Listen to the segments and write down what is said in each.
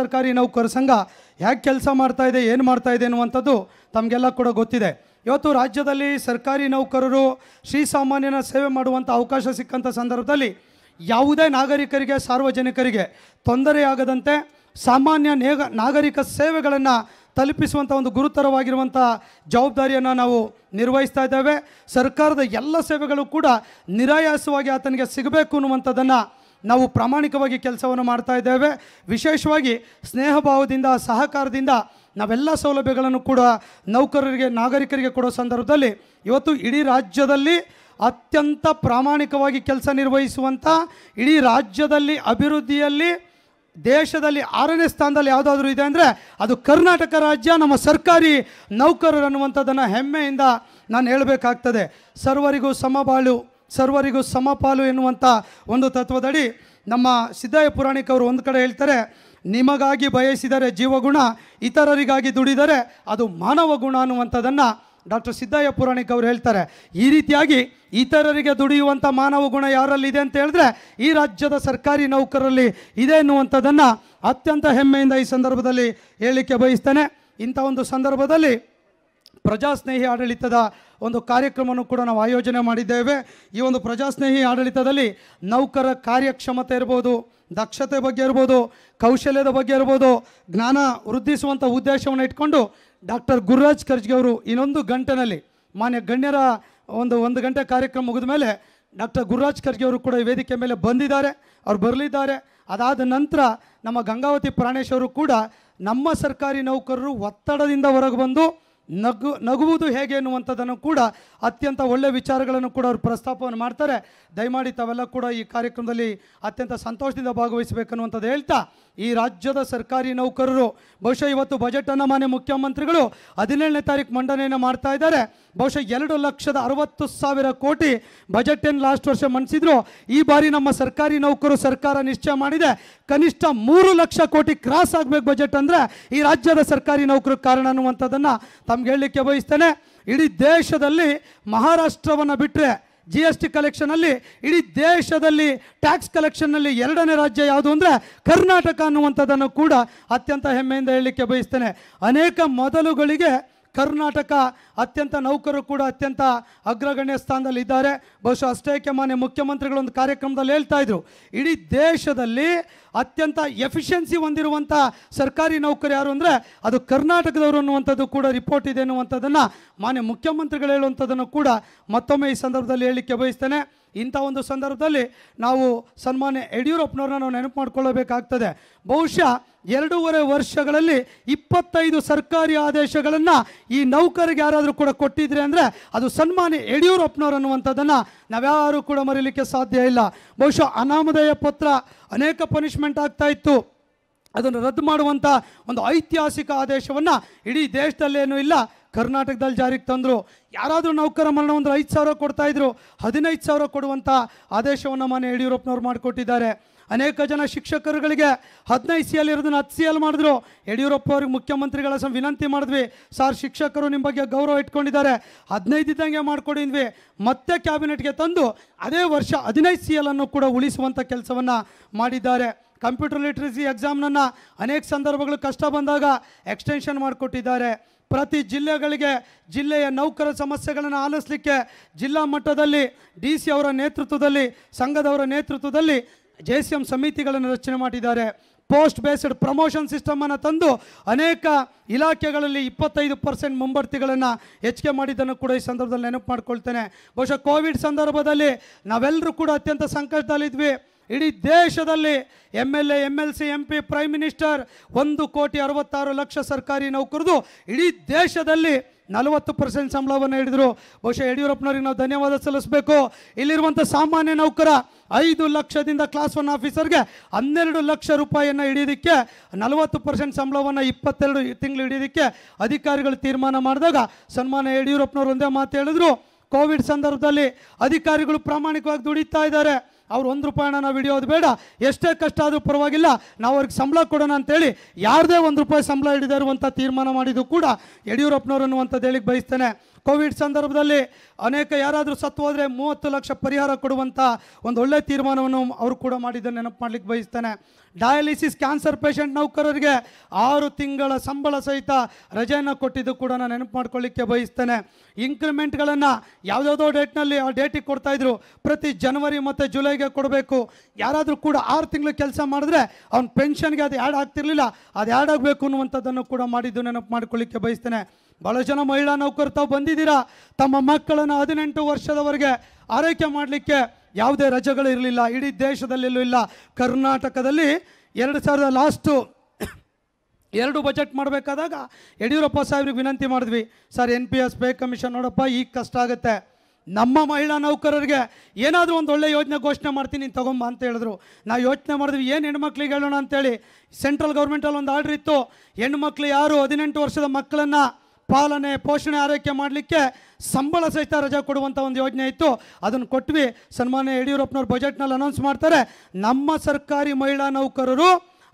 ಸರ್ಕಾರಿ ನೌಕರ ಸಂಘ ಹ್ಯಾಕ್ ಕೆಲಸ ಮಾಡ್ತಾ ಇದೆ ಏನು ಮಾಡ್ತಾ ಇದೆ ಅನ್ನುವಂಥದ್ದು ತಮಗೆಲ್ಲ ಕೂಡ ಗೊತ್ತಿದೆ ಇವತ್ತು ರಾಜ್ಯದಲ್ಲಿ ಸರ್ಕಾರಿ ನೌಕರರು ಶ್ರೀ ಸಾಮಾನ್ಯನ ಸೇವೆ ಮಾಡುವಂಥ ಅವಕಾಶ ಸಿಕ್ಕಂಥ ಸಂದರ್ಭದಲ್ಲಿ ಯಾವುದೇ ನಾಗರಿಕರಿಗೆ ಸಾರ್ವಜನಿಕರಿಗೆ ತೊಂದರೆಯಾಗದಂತೆ ಸಾಮಾನ್ಯ ನೇಗ ನಾಗರಿಕ ಸೇವೆಗಳನ್ನು ತಲುಪಿಸುವಂಥ ಒಂದು ಗುರುತರವಾಗಿರುವಂಥ ಜವಾಬ್ದಾರಿಯನ್ನು ನಾವು ನಿರ್ವಹಿಸ್ತಾ ಇದ್ದೇವೆ ಸರ್ಕಾರದ ಎಲ್ಲ ಸೇವೆಗಳು ಕೂಡ ನಿರಾಯಾಸವಾಗಿ ಆತನಿಗೆ ಸಿಗಬೇಕು ಅನ್ನುವಂಥದ್ದನ್ನು ನಾವು ಪ್ರಾಮಾಣಿಕವಾಗಿ ಕೆಲಸವನ್ನು ಮಾಡ್ತಾ ಇದ್ದೇವೆ ವಿಶೇಷವಾಗಿ ಸ್ನೇಹಭಾವದಿಂದ ಸಹಕಾರದಿಂದ ನಾವೆಲ್ಲ ಸೌಲಭ್ಯಗಳನ್ನು ಕೂಡ ನೌಕರರಿಗೆ ನಾಗರಿಕರಿಗೆ ಕೊಡೋ ಸಂದರ್ಭದಲ್ಲಿ ಇವತ್ತು ಇಡೀ ರಾಜ್ಯದಲ್ಲಿ ಅತ್ಯಂತ ಪ್ರಾಮಾಣಿಕವಾಗಿ ಕೆಲಸ ನಿರ್ವಹಿಸುವಂಥ ಇಡೀ ರಾಜ್ಯದಲ್ಲಿ ಅಭಿವೃದ್ಧಿಯಲ್ಲಿ ದೇಶದಲ್ಲಿ ಆರನೇ ಸ್ಥಾನದಲ್ಲಿ ಯಾವುದಾದ್ರೂ ಇದೆ ಅಂದರೆ ಅದು ಕರ್ನಾಟಕ ರಾಜ್ಯ ನಮ್ಮ ಸರ್ಕಾರಿ ನೌಕರರು ಅನ್ನುವಂಥದ್ದನ್ನು ಹೆಮ್ಮೆಯಿಂದ ನಾನು ಹೇಳಬೇಕಾಗ್ತದೆ ಸರ್ವರಿಗೂ ಸಮಬಾಳು ಸರ್ವರಿಗೂ ಸಮಪಾಲು ಎನ್ನುವಂಥ ಒಂದು ತತ್ವದಡಿ ನಮ್ಮ ಸಿದ್ದಯ್ಯ ಪುರಾಣಿಕ್ ಅವರು ಒಂದು ಕಡೆ ಹೇಳ್ತಾರೆ ನಿಮಗಾಗಿ ಬಯಸಿದರೆ ಜೀವಗುಣ ಇತರರಿಗಾಗಿ ದುಡಿದರೆ ಅದು ಮಾನವ ಗುಣ ಅನ್ನುವಂಥದ್ದನ್ನು ಡಾಕ್ಟರ್ ಸಿದ್ದಯ್ಯ ಪುರಾಣಿಕ್ ಅವರು ಹೇಳ್ತಾರೆ ಈ ರೀತಿಯಾಗಿ ಇತರರಿಗೆ ದುಡಿಯುವಂಥ ಮಾನವ ಗುಣ ಯಾರಲ್ಲಿದೆ ಅಂತ ಹೇಳಿದ್ರೆ ಈ ರಾಜ್ಯದ ಸರ್ಕಾರಿ ನೌಕರರಲ್ಲಿ ಇದೆ ಎನ್ನುವಂಥದ್ದನ್ನು ಅತ್ಯಂತ ಹೆಮ್ಮೆಯಿಂದ ಈ ಸಂದರ್ಭದಲ್ಲಿ ಹೇಳಲಿಕ್ಕೆ ಬಯಸ್ತೇನೆ ಇಂಥ ಒಂದು ಸಂದರ್ಭದಲ್ಲಿ ಪ್ರಜಾಸ್ನೇಹಿ ಆಡಳಿತದ ಒಂದು ಕಾರ್ಯಕ್ರಮವನ್ನು ಕೂಡ ನಾವು ಆಯೋಜನೆ ಮಾಡಿದ್ದೇವೆ ಈ ಒಂದು ಪ್ರಜಾಸ್ನೇಹಿ ಆಡಳಿತದಲ್ಲಿ ನೌಕರ ಕಾರ್ಯಕ್ಷಮತೆ ಇರ್ಬೋದು ದಕ್ಷತೆ ಬಗ್ಗೆ ಇರ್ಬೋದು ಕೌಶಲ್ಯದ ಬಗ್ಗೆ ಇರ್ಬೋದು ಜ್ಞಾನ ವೃದ್ಧಿಸುವಂಥ ಉದ್ದೇಶವನ್ನು ಇಟ್ಕೊಂಡು ಡಾಕ್ಟರ್ ಗುರುರಾಜ್ ಖರ್ಗೆ ಅವರು ಇನ್ನೊಂದು ಗಂಟೆನಲ್ಲಿ ಮಾನ್ಯ ಗಣ್ಯರ ಒಂದು ಒಂದು ಗಂಟೆ ಕಾರ್ಯಕ್ರಮ ಮುಗಿದ ಮೇಲೆ ಡಾಕ್ಟರ್ ಗುರುರಾಜ್ ಖರ್ಗೆ ಅವರು ಕೂಡ ಈ ವೇದಿಕೆ ಮೇಲೆ ಬಂದಿದ್ದಾರೆ ಅವ್ರು ಬರಲಿದ್ದಾರೆ ಅದಾದ ನಂತರ ನಮ್ಮ ಗಂಗಾವತಿ ಪ್ರಾಣೇಶ್ ಅವರು ಕೂಡ ನಮ್ಮ ಸರ್ಕಾರಿ ನೌಕರರು ಒತ್ತಡದಿಂದ ಹೊರಗೆ ಬಂದು ನಗು ನಗುವುದು ಹೇಗೆ ಎನ್ನುವಂಥದ್ದನ್ನು ಕೂಡ ಅತ್ಯಂತ ಒಳ್ಳೆಯ ವಿಚಾರಗಳನ್ನು ಕೂಡ ಅವರು ಪ್ರಸ್ತಾಪವನ್ನು ಮಾಡ್ತಾರೆ ದಯಮಾಡಿ ತಾವೆಲ್ಲ ಕೂಡ ಈ ಕಾರ್ಯಕ್ರಮದಲ್ಲಿ ಅತ್ಯಂತ ಸಂತೋಷದಿಂದ ಭಾಗವಹಿಸಬೇಕನ್ನುವಂಥದ್ದು ಹೇಳ್ತಾ ಈ ರಾಜ್ಯದ ಸರ್ಕಾರಿ ನೌಕರರು ಬಹುಶಃ ಇವತ್ತು ಬಜೆಟನ್ನು ಮಾನ್ಯ ಮುಖ್ಯಮಂತ್ರಿಗಳು ಹದಿನೇಳನೇ ತಾರೀಕು ಮಂಡನೆಯನ್ನು ಮಾಡ್ತಾ ಇದ್ದಾರೆ ಬಹುಶಃ ಎರಡು ಲಕ್ಷದ ಅರವತ್ತು ಸಾವಿರ ಕೋಟಿ ಬಜೆಟನ್ನು ಲಾಸ್ಟ್ ವರ್ಷ ಮಂಡಿಸಿದ್ರು ಈ ಬಾರಿ ನಮ್ಮ ಸರ್ಕಾರಿ ನೌಕರು ಸರ್ಕಾರ ನಿಶ್ಚಯ ಮಾಡಿದೆ ಕನಿಷ್ಠ ಮೂರು ಲಕ್ಷ ಕೋಟಿ ಕ್ರಾಸ್ ಆಗಬೇಕು ಬಜೆಟ್ ಅಂದರೆ ಈ ರಾಜ್ಯದ ಸರ್ಕಾರಿ ನೌಕರಕ್ಕೆ ಕಾರಣ ಅನ್ನುವಂಥದ್ದನ್ನು ತಮ್ಗೆ ಹೇಳಲಿಕ್ಕೆ ಬಯಸ್ತೇನೆ ಇಡೀ ದೇಶದಲ್ಲಿ ಮಹಾರಾಷ್ಟ್ರವನ್ನು ಬಿಟ್ಟರೆ ಜಿ ಎಸ್ ಟಿ ಕಲೆಕ್ಷನಲ್ಲಿ ಇಡೀ ದೇಶದಲ್ಲಿ ಟ್ಯಾಕ್ಸ್ ಕಲೆಕ್ಷನ್ನಲ್ಲಿ ಎರಡನೇ ರಾಜ್ಯ ಯಾವುದು ಅಂದರೆ ಕರ್ನಾಟಕ ಅನ್ನುವಂಥದ್ದನ್ನು ಕೂಡ ಅತ್ಯಂತ ಹೆಮ್ಮೆಯಿಂದ ಹೇಳಲಿಕ್ಕೆ ಬಯಸ್ತೇನೆ ಅನೇಕ ಮೊದಲುಗಳಿಗೆ ಕರ್ನಾಟಕ ಅತ್ಯಂತ ನೌಕರರು ಕೂಡ ಅತ್ಯಂತ ಅಗ್ರಗಣ್ಯ ಸ್ಥಾನದಲ್ಲಿ ಇದ್ದಾರೆ ಬಹುಶಃ ಅಷ್ಟೇಕೆ ಮಾನ್ಯ ಮುಖ್ಯಮಂತ್ರಿಗಳೊಂದು ಕಾರ್ಯಕ್ರಮದಲ್ಲಿ ಹೇಳ್ತಾ ಇದ್ರು ಇಡೀ ದೇಶದಲ್ಲಿ ಅತ್ಯಂತ ಎಫಿಷಿಯನ್ಸಿ ಹೊಂದಿರುವಂಥ ಸರ್ಕಾರಿ ನೌಕರು ಯಾರು ಅಂದರೆ ಅದು ಕರ್ನಾಟಕದವರು ಅನ್ನುವಂಥದ್ದು ಕೂಡ ರಿಪೋರ್ಟ್ ಇದೆ ಅನ್ನುವಂಥದ್ದನ್ನು ಮಾನ್ಯ ಮುಖ್ಯಮಂತ್ರಿಗಳು ಹೇಳುವಂಥದ್ದನ್ನು ಕೂಡ ಮತ್ತೊಮ್ಮೆ ಈ ಸಂದರ್ಭದಲ್ಲಿ ಹೇಳಲಿಕ್ಕೆ ಬಯಸ್ತೇನೆ ಇಂಥ ಒಂದು ಸಂದರ್ಭದಲ್ಲಿ ನಾವು ಸನ್ಮಾನ್ಯ ಯಡಿಯೂರಪ್ಪನವ್ರನ್ನ ನಾವು ನೆನಪು ಮಾಡಿಕೊಳ್ಳಬೇಕಾಗ್ತದೆ ಬಹುಶಃ ಎರಡೂವರೆ ವರ್ಷಗಳಲ್ಲಿ ಇಪ್ಪತ್ತೈದು ಸರ್ಕಾರಿ ಆದೇಶಗಳನ್ನು ಈ ನೌಕರಿಗೆ ಯಾರಾದರೂ ಕೂಡ ಕೊಟ್ಟಿದ್ರೆ ಅಂದರೆ ಅದು ಸನ್ಮಾನ್ಯ ಯಡಿಯೂರಪ್ಪನವ್ರು ಅನ್ನುವಂಥದ್ದನ್ನು ನಾವ್ಯಾರೂ ಕೂಡ ಮರೀಲಿಕ್ಕೆ ಸಾಧ್ಯ ಇಲ್ಲ ಬಹುಶಃ ಅನಾಮಧೇಯ ಪತ್ರ ಅನೇಕ ಪನಿಷ್ಮೆಂಟ್ ಆಗ್ತಾ ಇತ್ತು ಅದನ್ನು ರದ್ದು ಮಾಡುವಂಥ ಒಂದು ಐತಿಹಾಸಿಕ ಆದೇಶವನ್ನು ಇಡೀ ದೇಶದಲ್ಲೇನೂ ಇಲ್ಲ ಕರ್ನಾಟಕದಲ್ಲಿ ಜಾರಿಗೆ ತಂದರು ಯಾರಾದರೂ ನೌಕರ ಮರಣ ಒಂದು ಐದು ಸಾವಿರ ಕೊಡ್ತಾಯಿದ್ರು ಹದಿನೈದು ಸಾವಿರ ಕೊಡುವಂಥ ಆದೇಶವನ್ನು ಮಾನ್ಯ ಯಡಿಯೂರಪ್ಪನವ್ರು ಮಾಡಿಕೊಟ್ಟಿದ್ದಾರೆ ಅನೇಕ ಜನ ಶಿಕ್ಷಕರುಗಳಿಗೆ ಹದಿನೈದು ಸಿ ಎಲ್ ಇರೋದನ್ನು ಹತ್ತು ಸಿ ಎಲ್ ಮಾಡಿದ್ರು ಯಡಿಯೂರಪ್ಪ ಅವ್ರಿಗೆ ಮುಖ್ಯಮಂತ್ರಿಗಳ ಸಹ ವಿನಂತಿ ಮಾಡಿದ್ವಿ ಸರ್ ಶಿಕ್ಷಕರು ನಿಮ್ಮ ಬಗ್ಗೆ ಗೌರವ ಇಟ್ಕೊಂಡಿದ್ದಾರೆ ಹದಿನೈದು ಇದ್ದಂಗೆ ಮಾಡಿಕೊಡಿದ್ವಿ ಮತ್ತೆ ಕ್ಯಾಬಿನೆಟ್ಗೆ ತಂದು ಅದೇ ವರ್ಷ ಹದಿನೈದು ಸಿ ಎಲ್ಲನ್ನು ಕೂಡ ಉಳಿಸುವಂಥ ಕೆಲಸವನ್ನು ಮಾಡಿದ್ದಾರೆ ಕಂಪ್ಯೂಟರ್ ಲಿಟ್ರಸಿ ಎಕ್ಸಾಮ್ನನ್ನು ಅನೇಕ ಸಂದರ್ಭಗಳು ಕಷ್ಟ ಬಂದಾಗ ಎಕ್ಸ್ಟೆನ್ಷನ್ ಮಾಡಿಕೊಟ್ಟಿದ್ದಾರೆ ಪ್ರತಿ ಜಿಲ್ಲೆಗಳಿಗೆ ಜಿಲ್ಲೆಯ ನೌಕರ ಸಮಸ್ಯೆಗಳನ್ನು ಆಲಿಸಲಿಕ್ಕೆ ಜಿಲ್ಲಾ ಮಟ್ಟದಲ್ಲಿ ಡಿ ಸಿ ಅವರ ನೇತೃತ್ವದಲ್ಲಿ ಸಂಘದವರ ನೇತೃತ್ವದಲ್ಲಿ ಜೆ ಸಿ ಎಂ ಸಮಿತಿಗಳನ್ನು ರಚನೆ ಮಾಡಿದ್ದಾರೆ ಪೋಸ್ಟ್ ಬೇಸ್ಡ್ ಪ್ರಮೋಷನ್ ಸಿಸ್ಟಮನ್ನು ತಂದು ಅನೇಕ ಇಲಾಖೆಗಳಲ್ಲಿ ಇಪ್ಪತ್ತೈದು ಪರ್ಸೆಂಟ್ ಮುಂಬಡ್ತಿಗಳನ್ನು ಹೆಚ್ಚಿಗೆ ಮಾಡಿದ್ದನ್ನು ಕೂಡ ಈ ಸಂದರ್ಭದಲ್ಲಿ ನೆನಪು ಮಾಡ್ಕೊಳ್ತೇನೆ ಬಹುಶಃ ಕೋವಿಡ್ ಸಂದರ್ಭದಲ್ಲಿ ನಾವೆಲ್ಲರೂ ಕೂಡ ಅತ್ಯಂತ ಸಂಕಷ್ಟದಲ್ಲಿದ್ವಿ ಇಡೀ ದೇಶದಲ್ಲಿ M L A M L C M P prime minister ಒಂದು ಕೋಟಿ ಅರವತ್ತಾರು ಲಕ್ಷ ಸರ್ಕಾರಿ ನೌಕರರು ಇಡೀ ದೇಶದಲ್ಲಿ ನಲವತ್ತು ಪರ್ಸೆಂಟ್ ಸಂಬಳವನ್ನು ಹಿಡಿದ್ರು ಬಹುಶಃ ಯಡಿಯೂರಪ್ಪನವ್ರಿಗೆ ನಾವು ಧನ್ಯವಾದ ಸಲ್ಲಿಸಬೇಕು ಇಲ್ಲಿರುವಂಥ ಸಾಮಾನ್ಯ ನೌಕರ ಐದು ಲಕ್ಷದಿಂದ ಕ್ಲಾಸ್ ಒನ್ ಆಫೀಸರ್ಗೆ ಹನ್ನೆರಡು ಲಕ್ಷ ರೂಪಾಯಿಯನ್ನು ಹಿಡಿಯೋದಕ್ಕೆ ನಲವತ್ತು ಪರ್ಸೆಂಟ್ ಸಂಬಳವನ್ನು ಇಪ್ಪತ್ತೆರಡು ತಿಂಗಳು ಹಿಡಿಯೋದಕ್ಕೆ ಅಧಿಕಾರಿಗಳು ತೀರ್ಮಾನ ಮಾಡಿದಾಗ ಸನ್ಮಾನ ಯಡಿಯೂರಪ್ಪನವರು ಒಂದೇ ಮಾತು ಹೇಳಿದ್ರು ಕೋವಿಡ್ ಸಂದರ್ಭದಲ್ಲಿ ಅಧಿಕಾರಿಗಳು ಪ್ರಾಮಾಣಿಕವಾಗಿ ದುಡಿತಾ ಇದ್ದಾರೆ ಅವ್ರು ಒಂದು ರೂಪಾಯಿ ನಾವು ಹಿಡಿಯೋದು ಬೇಡ ಎಷ್ಟೇ ಕಷ್ಟ ಆದರೂ ಪರವಾಗಿಲ್ಲ ನಾವು ಅವ್ರಿಗೆ ಸಂಬಳ ಕೊಡೋಣ ಅಂತೇಳಿ ಯಾರದೇ ಒಂದು ರೂಪಾಯಿ ಸಂಬಳ ಹಿಡಿದಿರುವಂಥ ಅಂತ ತೀರ್ಮಾನ ಮಾಡಿದ್ದು ಕೂಡ ಯಡಿಯೂರಪ್ಪನವ್ರು ಅನ್ನುವಂಥದ್ದು ಹೇಳಿಕ್ಕೆ ಬಯಸ್ತೇನೆ ಕೋವಿಡ್ ಸಂದರ್ಭದಲ್ಲಿ ಅನೇಕ ಯಾರಾದರೂ ಸತ್ತು ಹೋದರೆ ಮೂವತ್ತು ಲಕ್ಷ ಪರಿಹಾರ ಕೊಡುವಂಥ ಒಂದು ಒಳ್ಳೆಯ ತೀರ್ಮಾನವನ್ನು ಅವರು ಕೂಡ ಮಾಡಿದ್ದನ್ನು ನೆನಪು ಮಾಡಲಿಕ್ಕೆ ಬಯಸ್ತೇನೆ ಡಯಾಲಿಸಿಸ್ ಕ್ಯಾನ್ಸರ್ ಪೇಷಂಟ್ ನೌಕರರಿಗೆ ಆರು ತಿಂಗಳ ಸಂಬಳ ಸಹಿತ ರಜೆಯನ್ನು ಕೊಟ್ಟಿದ್ದು ಕೂಡ ನಾನು ನೆನಪು ಮಾಡ್ಕೊಳ್ಳಿಕ್ಕೆ ಬಯಸ್ತೇನೆ ಇನ್ಕ್ರಿಮೆಂಟ್ಗಳನ್ನು ಯಾವುದಾವುದೋ ಡೇಟ್ನಲ್ಲಿ ಆ ಡೇಟಿಗೆ ಕೊಡ್ತಾಯಿದ್ರು ಪ್ರತಿ ಜನವರಿ ಮತ್ತು ಜುಲೈಗೆ ಕೊಡಬೇಕು ಯಾರಾದರೂ ಕೂಡ ಆರು ತಿಂಗಳು ಕೆಲಸ ಮಾಡಿದ್ರೆ ಅವ್ನ ಪೆನ್ಷನ್ಗೆ ಅದು ಆ್ಯಡ್ ಆಗ್ತಿರಲಿಲ್ಲ ಅದು ಆ್ಯಡ್ ಆಗಬೇಕು ಅನ್ನುವಂಥದ್ದನ್ನು ಕೂಡ ಮಾಡಿದ್ದು ನೆನಪು ಮಾಡ್ಕೊಳ್ಳಿಕ್ಕೆ ಬಯಸ್ತೇನೆ ಭಾಳ ಜನ ಮಹಿಳಾ ನೌಕರು ತಾವು ಬಂದಿದ್ದೀರಾ ತಮ್ಮ ಮಕ್ಕಳನ್ನು ಹದಿನೆಂಟು ವರ್ಷದವರೆಗೆ ಆರೈಕೆ ಮಾಡಲಿಕ್ಕೆ ಯಾವುದೇ ರಜೆಗಳು ಇರಲಿಲ್ಲ ಇಡೀ ದೇಶದಲ್ಲಿಲ್ಲೂ ಇಲ್ಲ ಕರ್ನಾಟಕದಲ್ಲಿ ಎರಡು ಸಾವಿರದ ಲಾಸ್ಟು ಎರಡು ಬಜೆಟ್ ಮಾಡಬೇಕಾದಾಗ ಯಡಿಯೂರಪ್ಪ ಸಾಹೇಬ್ರಿಗೆ ವಿನಂತಿ ಮಾಡಿದ್ವಿ sir N P S pay commission ನೋಡಪ್ಪ ಈಗ ಕಷ್ಟ ಆಗುತ್ತೆ ನಮ್ಮ ಮಹಿಳಾ ನೌಕರರಿಗೆ ಏನಾದರೂ ಒಂದು ಒಳ್ಳೆ ಯೋಜನೆ ಘೋಷಣೆ ಮಾಡ್ತೀನಿ ನೀನು ತೊಗೊಂಬ ಅಂತ ಹೇಳಿದ್ರು ನಾವು ಯೋಚನೆ ಮಾಡಿದ್ವಿ ಏನು ಹೆಣ್ಮಕ್ಳಿಗೆ ಹೇಳೋಣ ಅಂತೇಳಿ ಸೆಂಟ್ರಲ್ ಗೌರ್ಮೆಂಟಲ್ಲಿ ಒಂದು ಆರ್ಡ್ರ್ ಇತ್ತು ಹೆಣ್ಮಕ್ಳು ಯಾರು ಹದಿನೆಂಟು ವರ್ಷದ ಮಕ್ಕಳನ್ನು ಪಾಲನೆ ಪೋಷಣೆ ಆರೈಕೆ ಮಾಡಲಿಕ್ಕೆ ಸಂಬಳ ಸಹಿತ ರಜಾ ಕೊಡುವಂಥ ಒಂದು ಯೋಜನೆ ಇತ್ತು ಅದನ್ನು ಕೊಟ್ವಿ ಸನ್ಮಾನ್ಯ ಯಡಿಯೂರಪ್ಪನವ್ರು ಬಜೆಟ್ನಲ್ಲಿ ಅನೌನ್ಸ್ ಮಾಡ್ತಾರೆ ನಮ್ಮ ಸರ್ಕಾರಿ ಮಹಿಳಾ ನೌಕರರು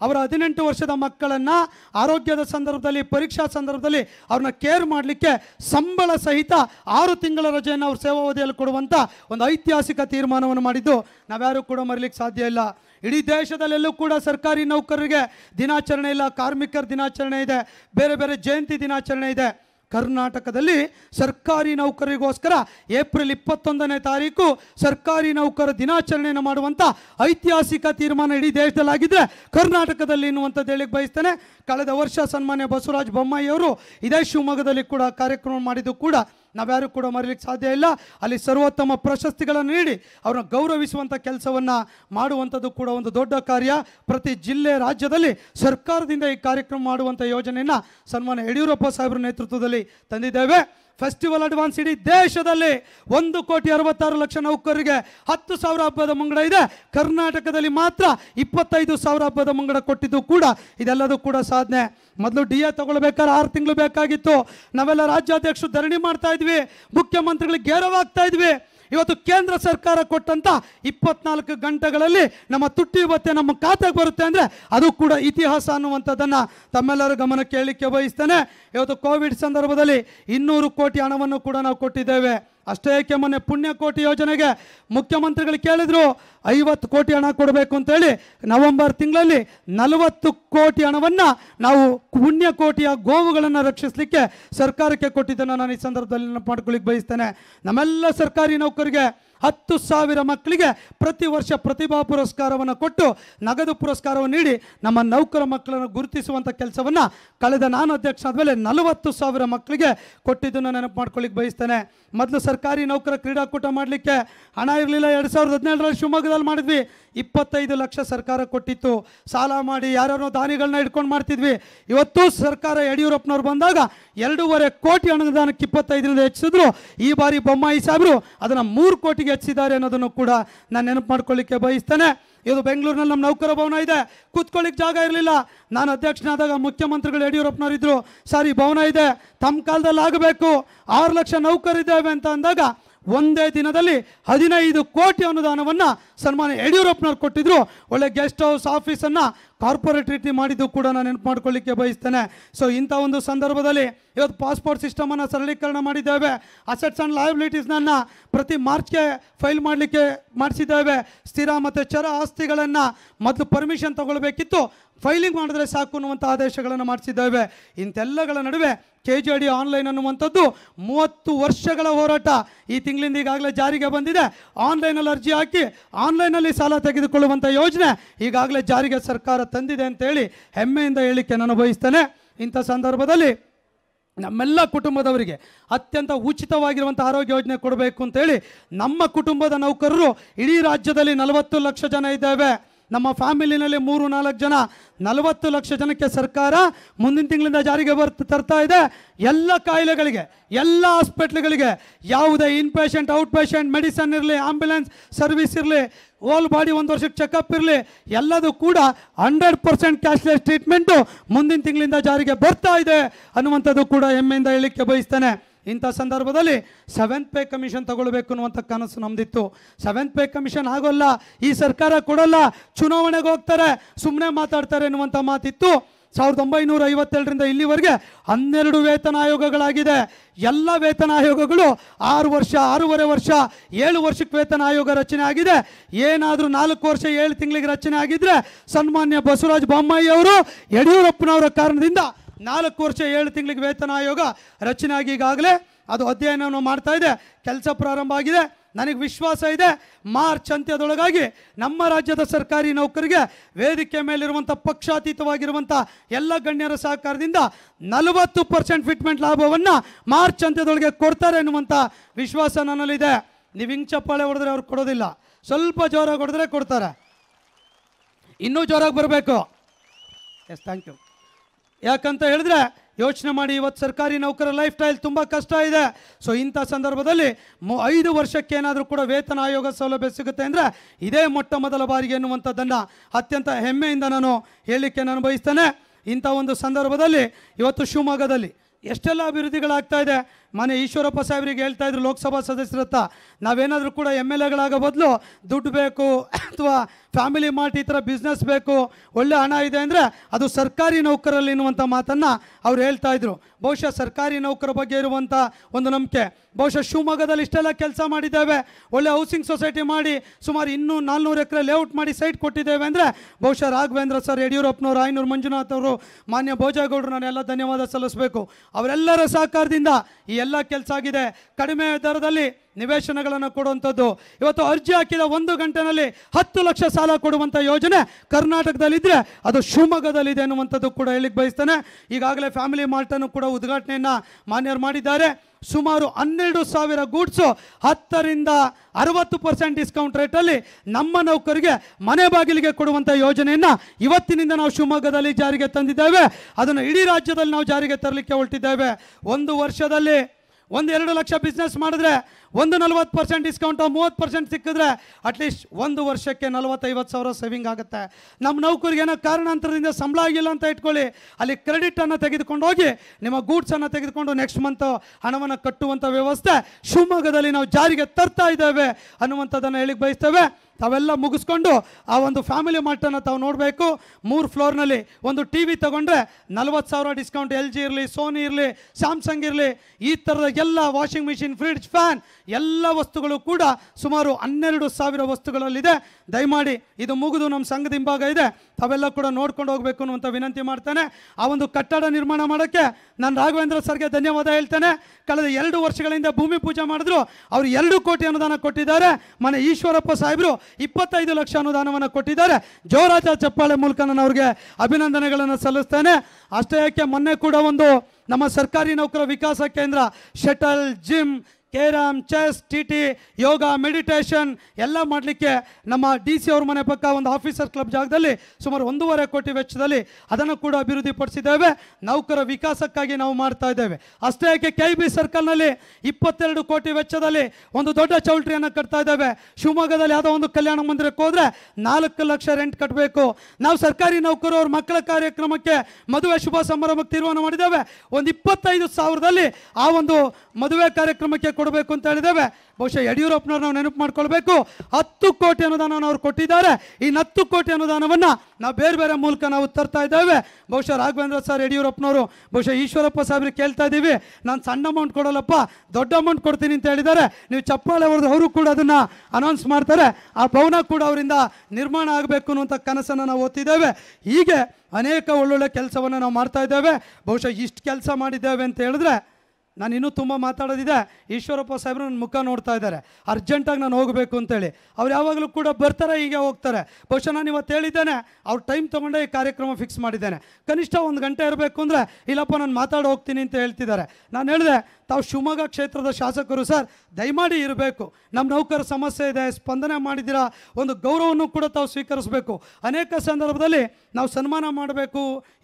ಅವರ ಹದಿನೆಂಟು ವರ್ಷದ ಮಕ್ಕಳನ್ನು ಆರೋಗ್ಯದ ಸಂದರ್ಭದಲ್ಲಿ ಪರೀಕ್ಷಾ ಸಂದರ್ಭದಲ್ಲಿ ಅವ್ರನ್ನ ಕೇರ್ ಮಾಡಲಿಕ್ಕೆ ಸಂಬಳ ಸಹಿತ ಆರು ತಿಂಗಳ ರಜೆಯನ್ನು ಅವ್ರ ಸೇವಾವಧಿಯಲ್ಲಿ ಕೊಡುವಂಥ ಒಂದು ಐತಿಹಾಸಿಕ ತೀರ್ಮಾನವನ್ನು ಮಾಡಿದ್ದು ನಾವ್ಯಾರೂ ಕೂಡ ಮರಿಲಿಕ್ಕೆ ಸಾಧ್ಯ ಇಲ್ಲ ಇಡೀ ದೇಶದಲ್ಲೆಲ್ಲೂ ಕೂಡ ಸರ್ಕಾರಿ ನೌಕರರಿಗೆ ದಿನಾಚರಣೆ ಇಲ್ಲ ಕಾರ್ಮಿಕರ ದಿನಾಚರಣೆ ಇದೆ ಬೇರೆ ಬೇರೆ ಜಯಂತಿ ದಿನಾಚರಣೆ ಇದೆ ಕರ್ನಾಟಕದಲ್ಲಿ ಸರ್ಕಾರಿ ನೌಕರಿಗೋಸ್ಕರ ಏಪ್ರಿಲ್ ಇಪ್ಪತ್ತೊಂದನೇ ತಾರೀಕು ಸರ್ಕಾರಿ ನೌಕರ ದಿನಾಚರಣೆಯನ್ನು ಮಾಡುವಂಥ ಐತಿಹಾಸಿಕ ತೀರ್ಮಾನ ಇಡೀ ದೇಶದಲ್ಲಾಗಿದ್ದರೆ ಕರ್ನಾಟಕದಲ್ಲಿ ಎನ್ನುವಂಥದ್ದು ಹೇಳಿಕ್ಕೆ ಬಯಸ್ತೇನೆ ಕಳೆದ ವರ್ಷ ಸನ್ಮಾನ್ಯ ಬಸವರಾಜ ಬೊಮ್ಮಾಯಿಯವರು ಇದೇ ಶಿವಮೊಗ್ಗದಲ್ಲಿ ಕೂಡ ಕಾರ್ಯಕ್ರಮ ಮಾಡಿದ್ದು ಕೂಡ ನಾವ್ಯಾರು ಕೂಡ ಮರೀಲಿಕ್ಕೆ ಸಾಧ್ಯ ಇಲ್ಲ ಅಲ್ಲಿ ಸರ್ವೋತ್ತಮ ಪ್ರಶಸ್ತಿಗಳನ್ನು ನೀಡಿ ಅವರನ್ನು ಗೌರವಿಸುವಂಥ ಕೆಲಸವನ್ನು ಮಾಡುವಂಥದ್ದು ಕೂಡ ಒಂದು ದೊಡ್ಡ ಕಾರ್ಯ ಪ್ರತಿ ಜಿಲ್ಲೆ ರಾಜ್ಯದಲ್ಲಿ ಸರ್ಕಾರದಿಂದ ಈ ಕಾರ್ಯಕ್ರಮ ಮಾಡುವಂಥ ಯೋಜನೆಯನ್ನು ಸನ್ಮಾನ ಯಡಿಯೂರಪ್ಪ ಸಾಹೇಬರ ನೇತೃತ್ವದಲ್ಲಿ ತಂದಿದ್ದೇವೆ ಫೆಸ್ಟಿವಲ್ ಅಡ್ವಾನ್ಸ್ ಇಡೀ ದೇಶದಲ್ಲಿ ಒಂದು ಕೋಟಿ ಅರವತ್ತಾರು ಲಕ್ಷ ನೌಕರರಿಗೆ ಹತ್ತು ಸಾವಿರ ಹಬ್ಬದ ಮುಂಗಡ ಇದೆ ಕರ್ನಾಟಕದಲ್ಲಿ ಮಾತ್ರ ಇಪ್ಪತ್ತೈದು ಸಾವಿರ ಹಬ್ಬದ ಮುಂಗಡ ಕೊಟ್ಟಿದ್ದು ಕೂಡ ಇದೆಲ್ಲದೂ ಕೂಡ ಸಾಧನೆ ಮೊದಲು ಡಿ ಎ ತಗೊಳ್ಬೇಕಾದ್ರೆ ಆರು ತಿಂಗಳು ಬೇಕಾಗಿತ್ತು ನಾವೆಲ್ಲ ರಾಜ್ಯಾಧ್ಯಕ್ಷರು ಧರಣಿ ಮಾಡ್ತಾ ಇದ್ವಿ ಮುಖ್ಯಮಂತ್ರಿಗಳಿಗೆ ಗೇರವಾಗ್ತಾ ಇದ್ವಿ ಇವತ್ತು ಕೇಂದ್ರ ಸರ್ಕಾರ ಕೊಟ್ಟಂತ ಇಪ್ಪತ್ನಾಲ್ಕು ಗಂಟೆಗಳಲ್ಲಿ ನಮ್ಮ ತುಟ್ಟಿ ಭತ್ತೆ ನಮ್ಮ ಖಾತೆಗೆ ಬರುತ್ತೆ ಅಂದರೆ ಅದು ಕೂಡ ಇತಿಹಾಸ ಅನ್ನುವಂಥದ್ದನ್ನು ತಮ್ಮೆಲ್ಲರ ಗಮನ ಕೇಳಲಿಕ್ಕೆ ಬಯಸ್ತೇನೆ ಇವತ್ತು ಕೋವಿಡ್ ಸಂದರ್ಭದಲ್ಲಿ ಇನ್ನೂರು ಕೋಟಿ ಹಣವನ್ನು ಕೂಡ ನಾವು ಕೊಟ್ಟಿದ್ದೇವೆ ಅಷ್ಟೇ ಏಕೆ ಮೊನ್ನೆ ಕೋಟಿ ಯೋಜನೆಗೆ ಮುಖ್ಯಮಂತ್ರಿಗಳು ಕೇಳಿದರು ಐವತ್ತು ಕೋಟಿ ಹಣ ಕೊಡಬೇಕು ಅಂತೇಳಿ ನವೆಂಬರ್ ತಿಂಗಳಲ್ಲಿ ನಲವತ್ತು ಕೋಟಿ ಹಣವನ್ನು ನಾವು ಪುಣ್ಯಕೋಟಿಯ ಗೋವುಗಳನ್ನು ರಕ್ಷಿಸಲಿಕ್ಕೆ ಸರ್ಕಾರಕ್ಕೆ ಕೊಟ್ಟಿದ್ದನ್ನು ನಾನು ಈ ಸಂದರ್ಭದಲ್ಲಿ ನೆನಪು ಮಾಡ್ಕೊಳ್ಳಿಕ್ಕೆ ಬಯಸ್ತೇನೆ ನಮ್ಮೆಲ್ಲ ಸರ್ಕಾರಿ ನೌಕರಿಗೆ ಹತ್ತು ಸಾವಿರ ಮಕ್ಕಳಿಗೆ ಪ್ರತಿ ವರ್ಷ ಪ್ರತಿಭಾ ಪುರಸ್ಕಾರವನ್ನು ಕೊಟ್ಟು ನಗದು ಪುರಸ್ಕಾರವನ್ನು ನೀಡಿ ನಮ್ಮ ನೌಕರ ಮಕ್ಕಳನ್ನು ಗುರುತಿಸುವಂಥ ಕೆಲಸವನ್ನು ಕಳೆದ ನಾನು ಅಧ್ಯಕ್ಷ ಆದಮೇಲೆ ನಲವತ್ತು ಸಾವಿರ ಮಕ್ಕಳಿಗೆ ಕೊಟ್ಟಿದ್ದನ್ನು ನೆನಪು ಮಾಡ್ಕೊಳ್ಳಿಕ್ಕೆ ಬಯಸ್ತೇನೆ ಮೊದಲು ಸರ್ಕಾರಿ ನೌಕರ ಕ್ರೀಡಾಕೂಟ ಮಾಡಲಿಕ್ಕೆ ಹಣ ಇರಲಿಲ್ಲ ಎರಡು ಸಾವಿರದ ಹದಿನೇಳರಲ್ಲಿ ಶಿವಮೊಗ್ಗದಲ್ಲಿ ಮಾಡಿದ್ವಿ ಇಪ್ಪತ್ತೈದು ಲಕ್ಷ ಸರ್ಕಾರ ಕೊಟ್ಟಿತ್ತು ಸಾಲ ಮಾಡಿ ಯಾರ್ಯಾರೋ ದಾನಿಗಳನ್ನ ಇಟ್ಕೊಂಡು ಮಾಡ್ತಿದ್ವಿ ಇವತ್ತು ಸರ್ಕಾರ ಯಡಿಯೂರಪ್ಪನವ್ರು ಬಂದಾಗ ಎರಡೂವರೆ ಕೋಟಿ ಅನುದಾನಕ್ಕೆ ಇಪ್ಪತ್ತೈದರಿಂದ ಹೆಚ್ಚಿಸಿದ್ರು ಈ ಬಾರಿ ಬೊಮ್ಮಾಯಿ ಸಾಹೇಬರು ಅದನ್ನು ಮೂರು ಕೋಟಿಗೆ ಹೆಚ್ಚಿದ್ದಾರೆ ಅನ್ನೋದನ್ನು ಕೂಡ ನಾನು ನೆನಪು ಮಾಡ್ಕೊಳ್ಳಿಕ್ಕೆ ಬಯಸ್ತೇನೆ ಇದು ಬೆಂಗಳೂರಿನಲ್ಲಿ ನಮ್ಮ ನೌಕರ ಭವನ ಇದೆ ಕೂತ್ಕೊಳ್ಳಿಕ್ಕೆ ಜಾಗ ಇರಲಿಲ್ಲ ನಾನು ಅಧ್ಯಕ್ಷನಾದಾಗ ಮುಖ್ಯಮಂತ್ರಿಗಳು ಯಡಿಯೂರಪ್ಪನವರಿದ್ದರು ಸರ್ ಈ ಭವನ ಇದೆ ತಮ್ಮ ಕಾಲದಲ್ಲಿ ಆಗಬೇಕು ಆರು ಲಕ್ಷ ನೌಕರಿದ್ದೇವೆ ಅಂತ ಅಂದಾಗ ಒಂದೇ ದಿನದಲ್ಲಿ ಹದಿನೈದು ಕೋಟಿ ಅನುದಾನವನ್ನು ಸನ್ಮಾನ ಯಡಿಯೂರಪ್ಪನವ್ರು ಕೊಟ್ಟಿದ್ದರು ಒಳ್ಳೆ ಗೆಸ್ಟ್ ಹೌಸ್ ಆಫೀಸನ್ನು ಕಾರ್ಪೊರೇಟ್ ರೀತಿ ಮಾಡಿದ್ದು ಕೂಡ ನಾನು ನೆನಪು ಮಾಡ್ಕೊಳ್ಳಿಕ್ಕೆ ಬಯಸ್ತೇನೆ ಸೊ ಇಂಥ ಒಂದು ಸಂದರ್ಭದಲ್ಲಿ ಇವತ್ತು ಪಾಸ್ಪೋರ್ಟ್ ಸಿಸ್ಟಮನ್ನು ಸರಳೀಕರಣ ಮಾಡಿದ್ದೇವೆ ಅಸೆಟ್ಸ್ ಆ್ಯಂಡ್ ಲಯಬಿಲಿಟೀಸ್ನನ್ನು ಪ್ರತಿ ಮಾರ್ಚ್ಗೆ ಫೈಲ್ ಮಾಡಲಿಕ್ಕೆ ಮಾಡಿಸಿದ್ದೇವೆ ಸ್ಥಿರ ಮತ್ತು ಚರ ಆಸ್ತಿಗಳನ್ನು ಮೊದಲು ಪರ್ಮಿಷನ್ ತಗೊಳ್ಬೇಕಿತ್ತು ಫೈಲಿಂಗ್ ಮಾಡಿದ್ರೆ ಸಾಕು ಅನ್ನುವಂಥ ಆದೇಶಗಳನ್ನು ಮಾಡಿಸಿದ್ದೇವೆ ಇಂತೆಲ್ಲಗಳ ನಡುವೆ ಕೆ ಜಿ ಡಿ ಆನ್ಲೈನ್ ಅನ್ನುವಂಥದ್ದು ಮೂವತ್ತು ವರ್ಷಗಳ ಹೋರಾಟ ಈ ತಿಂಗಳಿಂದ ಈಗಾಗಲೇ ಜಾರಿಗೆ ಬಂದಿದೆ ಆನ್ಲೈನಲ್ಲಿ ಅರ್ಜಿ ಹಾಕಿ ಆನ್ಲೈನಲ್ಲಿ ಸಾಲ ತೆಗೆದುಕೊಳ್ಳುವಂಥ ಯೋಜನೆ ಈಗಾಗಲೇ ಜಾರಿಗೆ ಸರ್ಕಾರ ತಂದಿದೆ ಅಂತೇಳಿ ಹೆಮ್ಮೆಯಿಂದ ಹೇಳಿಕೆ ನಾನು ಬಯಸ್ತೇನೆ ಇಂಥ ಸಂದರ್ಭದಲ್ಲಿ ನಮ್ಮೆಲ್ಲ ಕುಟುಂಬದವರಿಗೆ ಅತ್ಯಂತ ಉಚಿತವಾಗಿರುವಂಥ ಆರೋಗ್ಯ ಯೋಜನೆ ಕೊಡಬೇಕು ಅಂತೇಳಿ ನಮ್ಮ ಕುಟುಂಬದ ನೌಕರರು ಇಡೀ ರಾಜ್ಯದಲ್ಲಿ ನಲವತ್ತು ಲಕ್ಷ ಜನ ಇದ್ದೇವೆ ನಮ್ಮ ಫ್ಯಾಮಿಲಿನಲ್ಲಿ ಮೂರು ನಾಲ್ಕು ಜನ ನಲವತ್ತು ಲಕ್ಷ ಜನಕ್ಕೆ ಸರ್ಕಾರ ಮುಂದಿನ ತಿಂಗಳಿಂದ ಜಾರಿಗೆ ಬರ್ತ ತರ್ತಾ ಇದೆ ಎಲ್ಲ ಕಾಯಿಲೆಗಳಿಗೆ ಎಲ್ಲ ಹಾಸ್ಪಿಟ್ಲ್ಗಳಿಗೆ ಯಾವುದೇ ಇನ್ಪೇಷಂಟ್ ಔಟ್ ಪೇಷಂಟ್ ಮೆಡಿಸನ್ ಇರಲಿ ಆಂಬ್ಯುಲೆನ್ಸ್ ಸರ್ವಿಸ್ ಇರಲಿ ಓಲ್ ಬಾಡಿ ಒಂದು ವರ್ಷಕ್ಕೆ ಚೆಕಪ್ ಇರಲಿ ಎಲ್ಲದೂ ಕೂಡ ಹಂಡ್ರೆಡ್ ಪರ್ಸೆಂಟ್ ಕ್ಯಾಶ್ಲೆಸ್ ಟ್ರೀಟ್ಮೆಂಟು ಮುಂದಿನ ತಿಂಗಳಿಂದ ಜಾರಿಗೆ ಬರ್ತಾ ಇದೆ ಅನ್ನುವಂಥದ್ದು ಕೂಡ ಹೆಮ್ಮೆಯಿಂದ ಹೇಳಲಿಕ್ಕೆ ಬಯಸ್ತೇನೆ ಇಂಥ ಸಂದರ್ಭದಲ್ಲಿ ಸೆವೆಂತ್ ಪೇ ಕಮಿಷನ್ ತಗೊಳ್ಬೇಕು ಅನ್ನುವಂಥ ಕನಸು ನಮ್ದಿತ್ತು ಸೆವೆಂತ್ ಪೇ ಕಮಿಷನ್ ಆಗೋಲ್ಲ ಈ ಸರ್ಕಾರ ಕೊಡಲ್ಲ ಚುನಾವಣೆಗೆ ಹೋಗ್ತಾರೆ ಸುಮ್ಮನೆ ಮಾತಾಡ್ತಾರೆ ಎನ್ನುವಂಥ ಮಾತಿತ್ತು ಸಾವಿರದ ಒಂಬೈನೂರ ಐವತ್ತೇಳರಿಂದ ಇಲ್ಲಿವರೆಗೆ ಹನ್ನೆರಡು ವೇತನ ಆಯೋಗಗಳಾಗಿದೆ ಎಲ್ಲ ವೇತನ ಆಯೋಗಗಳು ಆರು ವರ್ಷ ಆರೂವರೆ ವರ್ಷ ಏಳು ವರ್ಷಕ್ಕೆ ವೇತನ ಆಯೋಗ ರಚನೆ ಆಗಿದೆ ಏನಾದರೂ ನಾಲ್ಕು ವರ್ಷ ಏಳು ತಿಂಗಳಿಗೆ ರಚನೆ ಆಗಿದ್ದರೆ ಸನ್ಮಾನ್ಯ ಬಸವರಾಜ ಬೊಮ್ಮಾಯಿ ಅವರು ಯಡಿಯೂರಪ್ಪನವರ ಕಾರಣದಿಂದ ನಾಲ್ಕು ವರ್ಷ ಏಳು ತಿಂಗಳಿಗೆ ವೇತನ ಆಯೋಗ ರಚನೆ ಆಗಿ ಈಗಾಗಲೇ ಅದು ಅಧ್ಯಯನವನ್ನು ಮಾಡ್ತಾ ಇದೆ ಕೆಲಸ ಪ್ರಾರಂಭ ಆಗಿದೆ ನನಗೆ ವಿಶ್ವಾಸ ಇದೆ ಮಾರ್ಚ್ ಅಂತ್ಯದೊಳಗಾಗಿ ನಮ್ಮ ರಾಜ್ಯದ ಸರ್ಕಾರಿ ನೌಕರಿಗೆ ವೇದಿಕೆ ಮೇಲಿರುವಂಥ ಪಕ್ಷಾತೀತವಾಗಿರುವಂಥ ಎಲ್ಲ ಗಣ್ಯರ ಸಹಕಾರದಿಂದ ನಲವತ್ತು ಪರ್ಸೆಂಟ್ ಫಿಟ್ಮೆಂಟ್ ಲಾಭವನ್ನು ಮಾರ್ಚ್ ಅಂತ್ಯದೊಳಗೆ ಕೊಡ್ತಾರೆ ಎನ್ನುವಂಥ ವಿಶ್ವಾಸ ನನ್ನಲ್ಲಿದೆ ನೀವು ಹಿಂಗೆ ಚಪ್ಪಾಳೆ ಹೊಡೆದ್ರೆ ಅವ್ರು ಕೊಡೋದಿಲ್ಲ ಸ್ವಲ್ಪ ಜೋರಾಗಿ ಹೊಡೆದ್ರೆ ಕೊಡ್ತಾರೆ ಇನ್ನೂ ಜೋರಾಗಿ ಬರಬೇಕು ಎಸ್ ಥ್ಯಾಂಕ್ ಯು ಯಾಕಂತ ಹೇಳಿದ್ರೆ ಯೋಚನೆ ಮಾಡಿ ಇವತ್ತು ಸರ್ಕಾರಿ ನೌಕರ ಲೈಫ್ ಸ್ಟೈಲ್ ತುಂಬ ಕಷ್ಟ ಇದೆ ಸೊ ಇಂಥ ಸಂದರ್ಭದಲ್ಲಿ ಮೊ ಐದು ಏನಾದರೂ ಕೂಡ ವೇತನ ಆಯೋಗ ಸೌಲಭ್ಯ ಸಿಗುತ್ತೆ ಅಂದರೆ ಇದೇ ಮೊಟ್ಟ ಮೊದಲ ಬಾರಿಗೆ ಎನ್ನುವಂಥದ್ದನ್ನು ಅತ್ಯಂತ ಹೆಮ್ಮೆಯಿಂದ ನಾನು ಹೇಳಲಿಕ್ಕೆ ನಾನು ಬಯಸ್ತೇನೆ ಇಂಥ ಒಂದು ಸಂದರ್ಭದಲ್ಲಿ ಇವತ್ತು ಶಿವಮೊಗ್ಗದಲ್ಲಿ ಎಷ್ಟೆಲ್ಲ ಅಭಿವೃದ್ಧಿಗಳಾಗ್ತಾ ಇದೆ ಮನೆ ಈಶ್ವರಪ್ಪ ಸಾಹೇಬ್ರಿಗೆ ಹೇಳ್ತಾ ಇದ್ರು ಲೋಕಸಭಾ ಸದಸ್ಯರ ಹತ್ರ ನಾವೇನಾದರೂ ಕೂಡ ಎಮ್ ಎಲ್ ಎಗಳಾಗೋ ಬದಲು ದುಡ್ಡು ಬೇಕು ಅಥವಾ ಫ್ಯಾಮಿಲಿ ಮಾರ್ಟ್ ಈ ಥರ ಬಿಸ್ನೆಸ್ ಬೇಕು ಒಳ್ಳೆ ಹಣ ಇದೆ ಅಂದರೆ ಅದು ಸರ್ಕಾರಿ ನೌಕರಲ್ಲಿ ಎನ್ನುವಂಥ ಮಾತನ್ನು ಅವ್ರು ಹೇಳ್ತಾ ಇದ್ರು ಬಹುಶಃ ಸರ್ಕಾರಿ ನೌಕರ ಬಗ್ಗೆ ಇರುವಂಥ ಒಂದು ನಂಬಿಕೆ ಬಹುಶಃ ಶಿವಮೊಗ್ಗದಲ್ಲಿ ಇಷ್ಟೆಲ್ಲ ಕೆಲಸ ಮಾಡಿದ್ದೇವೆ ಒಳ್ಳೆ ಹೌಸಿಂಗ್ ಸೊಸೈಟಿ ಮಾಡಿ ಸುಮಾರು ಇನ್ನೂ ನಾಲ್ನೂರು ಎಕರೆ ಲೇಔಟ್ ಮಾಡಿ ಸೈಟ್ ಕೊಟ್ಟಿದ್ದೇವೆ ಅಂದರೆ ಬಹುಶಃ ರಾಘವೇಂದ್ರ ಸರ್ ಯಡಿಯೂರಪ್ಪನವರು ಆಯ್ನೂರು ಮಂಜುನಾಥ್ ಅವರು ಮಾನ್ಯ ಭೋಜಗೌಡರು ನಾನು ಎಲ್ಲ ಧನ್ಯವಾದ ಸಲ್ಲಿಸಬೇಕು ಅವರೆಲ್ಲರ ಸಹಕಾರದಿಂದ ಈ ಎಲ್ಲ ಕೆಲಸ ಆಗಿದೆ ಕಡಿಮೆ ದರದಲ್ಲಿ ನಿವೇಶನಗಳನ್ನು ಕೊಡುವಂಥದ್ದು ಇವತ್ತು ಅರ್ಜಿ ಹಾಕಿದ ಒಂದು ಗಂಟೆನಲ್ಲಿ ಹತ್ತು ಲಕ್ಷ ಸಾಲ ಕೊಡುವಂಥ ಯೋಜನೆ ಕರ್ನಾಟಕದಲ್ಲಿದ್ದರೆ ಅದು ಶಿವಮೊಗ್ಗದಲ್ಲಿದೆ ಅನ್ನುವಂಥದ್ದು ಕೂಡ ಹೇಳಿಕ್ಕೆ ಬಯಸ್ತೇನೆ ಈಗಾಗಲೇ ಫ್ಯಾಮಿಲಿ ಮಾರ್ಟನ್ನು ಕೂಡ ಉದ್ಘಾಟನೆಯನ್ನು ಮಾನ್ಯರು ಮಾಡಿದ್ದಾರೆ ಸುಮಾರು ಹನ್ನೆರಡು ಸಾವಿರ ಗೂಡ್ಸು ಹತ್ತರಿಂದ ಅರವತ್ತು ಪರ್ಸೆಂಟ್ ಡಿಸ್ಕೌಂಟ್ ರೇಟಲ್ಲಿ ನಮ್ಮ ನೌಕರಿಗೆ ಮನೆ ಬಾಗಿಲಿಗೆ ಕೊಡುವಂಥ ಯೋಜನೆಯನ್ನು ಇವತ್ತಿನಿಂದ ನಾವು ಶಿವಮೊಗ್ಗದಲ್ಲಿ ಜಾರಿಗೆ ತಂದಿದ್ದೇವೆ ಅದನ್ನು ಇಡೀ ರಾಜ್ಯದಲ್ಲಿ ನಾವು ಜಾರಿಗೆ ತರಲಿಕ್ಕೆ ಹೊರಟಿದ್ದೇವೆ ಒಂದು ವರ್ಷದಲ್ಲಿ ಒಂದು ಎರಡು ಲಕ್ಷ ಬಿಸ್ನೆಸ್ ಮಾಡಿದ್ರೆ ಒಂದು ನಲವತ್ತು ಪರ್ಸೆಂಟ್ ಡಿಸ್ಕೌಂಟು ಮೂವತ್ತು ಪರ್ಸೆಂಟ್ ಸಿಕ್ಕಿದ್ರೆ ಅಟ್ಲೀಸ್ಟ್ ಒಂದು ವರ್ಷಕ್ಕೆ ನಲವತ್ತೈವತ್ತು ಸಾವಿರ ಸೇವಿಂಗ್ ಆಗುತ್ತೆ ನಮ್ಮ ನೌಕರಿಗೆ ಏನೋ ಕಾರಣಾಂತರದಿಂದ ಸಂಬಳ ಆಗಿಲ್ಲ ಅಂತ ಇಟ್ಕೊಳ್ಳಿ ಅಲ್ಲಿ ಕ್ರೆಡಿಟನ್ನು ತೆಗೆದುಕೊಂಡು ಹೋಗಿ ನಿಮ್ಮ ಗೂಡ್ಸನ್ನು ತೆಗೆದುಕೊಂಡು ನೆಕ್ಸ್ಟ್ ಮಂತ್ ಹಣವನ್ನು ಕಟ್ಟುವಂಥ ವ್ಯವಸ್ಥೆ ಶಿವಮೊಗ್ಗದಲ್ಲಿ ನಾವು ಜಾರಿಗೆ ತರ್ತಾ ಇದ್ದೇವೆ ಅನ್ನುವಂಥದ್ದನ್ನು ಹೇಳಿಕ್ಕೆ ಬಯಸ್ತೇವೆ ತಾವೆಲ್ಲ ಮುಗಿಸ್ಕೊಂಡು ಆ ಒಂದು ಫ್ಯಾಮಿಲಿ ಮಾರ್ಟನ್ನು ತಾವು ನೋಡಬೇಕು ಮೂರು ಫ್ಲೋರ್ನಲ್ಲಿ ಒಂದು ಟಿ ವಿ ತೊಗೊಂಡ್ರೆ ನಲ್ವತ್ತು ಸಾವಿರ ಡಿಸ್ಕೌಂಟ್ ಎಲ್ ಜಿ ಇರಲಿ ಸೋನಿ ಇರಲಿ ಸ್ಯಾಮ್ಸಂಗ್ ಇರಲಿ ಈ ಥರದ ಎಲ್ಲ ವಾಷಿಂಗ್ ಮಿಷಿನ್ ಫ್ರಿಡ್ಜ್ ಫ್ಯಾನ್ ಎಲ್ಲ ವಸ್ತುಗಳು ಕೂಡ ಸುಮಾರು ಹನ್ನೆರಡು ಸಾವಿರ ವಸ್ತುಗಳಲ್ಲಿದೆ ದಯಮಾಡಿ ಇದು ಮುಗಿದು ನಮ್ಮ ಸಂಘದ ಹಿಂಭಾಗ ಇದೆ ತಾವೆಲ್ಲ ಕೂಡ ನೋಡ್ಕೊಂಡು ಹೋಗಬೇಕು ಅನ್ನುವಂಥ ವಿನಂತಿ ಮಾಡ್ತೇನೆ ಆ ಒಂದು ಕಟ್ಟಡ ನಿರ್ಮಾಣ ಮಾಡೋಕ್ಕೆ ನಾನು ರಾಘವೇಂದ್ರ ಸರ್ಗೆ ಧನ್ಯವಾದ ಹೇಳ್ತೇನೆ ಕಳೆದ ಎರಡು ವರ್ಷಗಳಿಂದ ಭೂಮಿ ಪೂಜೆ ಮಾಡಿದ್ರು ಅವರು ಎರಡು ಕೋಟಿ ಅನುದಾನ ಕೊಟ್ಟಿದ್ದಾರೆ ಮನೆ ಈಶ್ವರಪ್ಪ ಸಾಹೇಬರು ಇಪ್ಪತ್ತೈದು ಲಕ್ಷ ಅನುದಾನವನ್ನು ಕೊಟ್ಟಿದ್ದಾರೆ ಜೋರಾಜ ಚಪ್ಪಾಳೆ ಮೂಲಕ ನಾನು ಅವ್ರಿಗೆ ಅಭಿನಂದನೆಗಳನ್ನು ಸಲ್ಲಿಸ್ತೇನೆ ಅಷ್ಟೇ ಯಾಕೆ ಮೊನ್ನೆ ಕೂಡ ಒಂದು ನಮ್ಮ ಸರ್ಕಾರಿ ನೌಕರ ವಿಕಾಸ ಕೇಂದ್ರ shuttle gym carrom chess T T yoga meditation ಎಲ್ಲ ಮಾಡಲಿಕ್ಕೆ ನಮ್ಮ ಡಿ ಸಿ ಅವ್ರ ಮನೆ ಪಕ್ಕ ಒಂದು ಆಫೀಸರ್ ಕ್ಲಬ್ ಜಾಗದಲ್ಲಿ ಸುಮಾರು ಒಂದೂವರೆ ಕೋಟಿ ವೆಚ್ಚದಲ್ಲಿ ಅದನ್ನು ಕೂಡ ಅಭಿವೃದ್ಧಿಪಡಿಸಿದ್ದೇವೆ ನೌಕರ ವಿಕಾಸಕ್ಕಾಗಿ ನಾವು ಮಾಡ್ತಾ ಇದ್ದೇವೆ ಅಷ್ಟೇ ಯಾಕೆ ಕೆ ಬಿ ಸರ್ಕಲ್ನಲ್ಲಿ ಇಪ್ಪತ್ತೆರಡು ಕೋಟಿ ವೆಚ್ಚದಲ್ಲಿ ಒಂದು ದೊಡ್ಡ ಚೌಲ್ಟ್ರಿಯನ್ನು ಕಟ್ತಾ ಇದ್ದೇವೆ ಶಿವಮೊಗ್ಗದಲ್ಲಿ ಯಾವುದೋ ಒಂದು ಕಲ್ಯಾಣ ಮಂದಿರಕ್ಕೆ ಹೋದರೆ ನಾಲ್ಕು ಲಕ್ಷ ರೆಂಟ್ ಕಟ್ಟಬೇಕು ನಾವು ಸರ್ಕಾರಿ ಅವ್ರ ಮಕ್ಕಳ ಕಾರ್ಯಕ್ರಮಕ್ಕೆ ಮದುವೆ ಶುಭ ಸಮಾರಂಭಕ್ಕೆ ತೀರ್ಮಾನ ಮಾಡಿದ್ದೇವೆ ಒಂದು ಇಪ್ಪತ್ತೈದು ಸಾವಿರದಲ್ಲಿ ಆ ಒಂದು ಮದುವೆ ಕಾರ್ಯಕ್ರಮಕ್ಕೆ ಕೊಡಬೇಕು ಅಂತ ಹೇಳಿದ್ದೇವೆ ಬಹುಶಃ ಯಡಿಯೂರಪ್ಪನವ್ರು ನಾವು ನೆನಪು ಮಾಡ್ಕೊಳ್ಬೇಕು ಹತ್ತು ಕೋಟಿ ಅನುದಾನವನ್ನು ಅವ್ರು ಕೊಟ್ಟಿದ್ದಾರೆ ಈ ಹತ್ತು ಕೋಟಿ ಅನುದಾನವನ್ನು ನಾವು ಬೇರೆ ಬೇರೆ ಮೂಲಕ ನಾವು ತರ್ತಾ ಇದ್ದೇವೆ ಬಹುಶಃ ರಾಘವೇಂದ್ರ ಸರ್ ಯಡಿಯೂರಪ್ಪನವರು ಬಹುಶಃ ಈಶ್ವರಪ್ಪ ಸಾಹೇಬ್ರಿಗೆ ಕೇಳ್ತಾ ಇದ್ದೀವಿ ನಾನು ಸಣ್ಣ ಅಮೌಂಟ್ ಕೊಡೋಲ್ಲಪ್ಪ ದೊಡ್ಡ ಅಮೌಂಟ್ ಕೊಡ್ತೀನಿ ಅಂತ ಹೇಳಿದ್ದಾರೆ ನೀವು ಚಪ್ಪಾಳೆ ಅವ್ರದ್ದು ಅವರು ಕೂಡ ಅದನ್ನು ಅನೌನ್ಸ್ ಮಾಡ್ತಾರೆ ಆ ಭವನ ಕೂಡ ಅವರಿಂದ ನಿರ್ಮಾಣ ಆಗಬೇಕು ಅನ್ನುವಂಥ ಕನಸನ್ನು ನಾವು ಓದ್ತಿದ್ದೇವೆ ಹೀಗೆ ಅನೇಕ ಒಳ್ಳೊಳ್ಳೆ ಕೆಲಸವನ್ನು ನಾವು ಮಾಡ್ತಾ ಇದ್ದೇವೆ ಬಹುಶಃ ಇಷ್ಟು ಕೆಲಸ ಮಾಡಿದ್ದೇವೆ ಅಂತ ಹೇಳಿದ್ರೆ ನಾನು ಇನ್ನೂ ತುಂಬ ಮಾತಾಡೋದಿದೆ ಈಶ್ವರಪ್ಪ ಸಾಹೇಬ್ರು ನನ್ನ ಮುಖ ನೋಡ್ತಾ ಇದ್ದಾರೆ ಅರ್ಜೆಂಟಾಗಿ ನಾನು ಹೋಗಬೇಕು ಅಂತೇಳಿ ಅವ್ರು ಯಾವಾಗಲೂ ಕೂಡ ಬರ್ತಾರೆ ಹೀಗೆ ಹೋಗ್ತಾರೆ ಬಹುಶಃ ನಾನು ಇವತ್ತು ಹೇಳಿದ್ದೇನೆ ಅವ್ರು ಟೈಮ್ ತೊಗೊಂಡೆ ಈ ಕಾರ್ಯಕ್ರಮ ಫಿಕ್ಸ್ ಮಾಡಿದ್ದೇನೆ ಕನಿಷ್ಠ ಒಂದು ಗಂಟೆ ಇರಬೇಕು ಅಂದರೆ ಇಲ್ಲಪ್ಪ ನಾನು ಮಾತಾಡಿ ಹೋಗ್ತೀನಿ ಅಂತ ಹೇಳ್ತಿದ್ದಾರೆ ನಾನು ಹೇಳಿದೆ ತಾವು ಶಿವಮೊಗ್ಗ ಕ್ಷೇತ್ರದ ಶಾಸಕರು ಸರ್ ದಯಮಾಡಿ ಇರಬೇಕು ನಮ್ಮ ನೌಕರ ಸಮಸ್ಯೆ ಇದೆ ಸ್ಪಂದನೆ ಮಾಡಿದಿರ ಒಂದು ಗೌರವವನ್ನು ಕೂಡ ತಾವು ಸ್ವೀಕರಿಸಬೇಕು ಅನೇಕ ಸಂದರ್ಭದಲ್ಲಿ ನಾವು ಸನ್ಮಾನ ಮಾಡಬೇಕು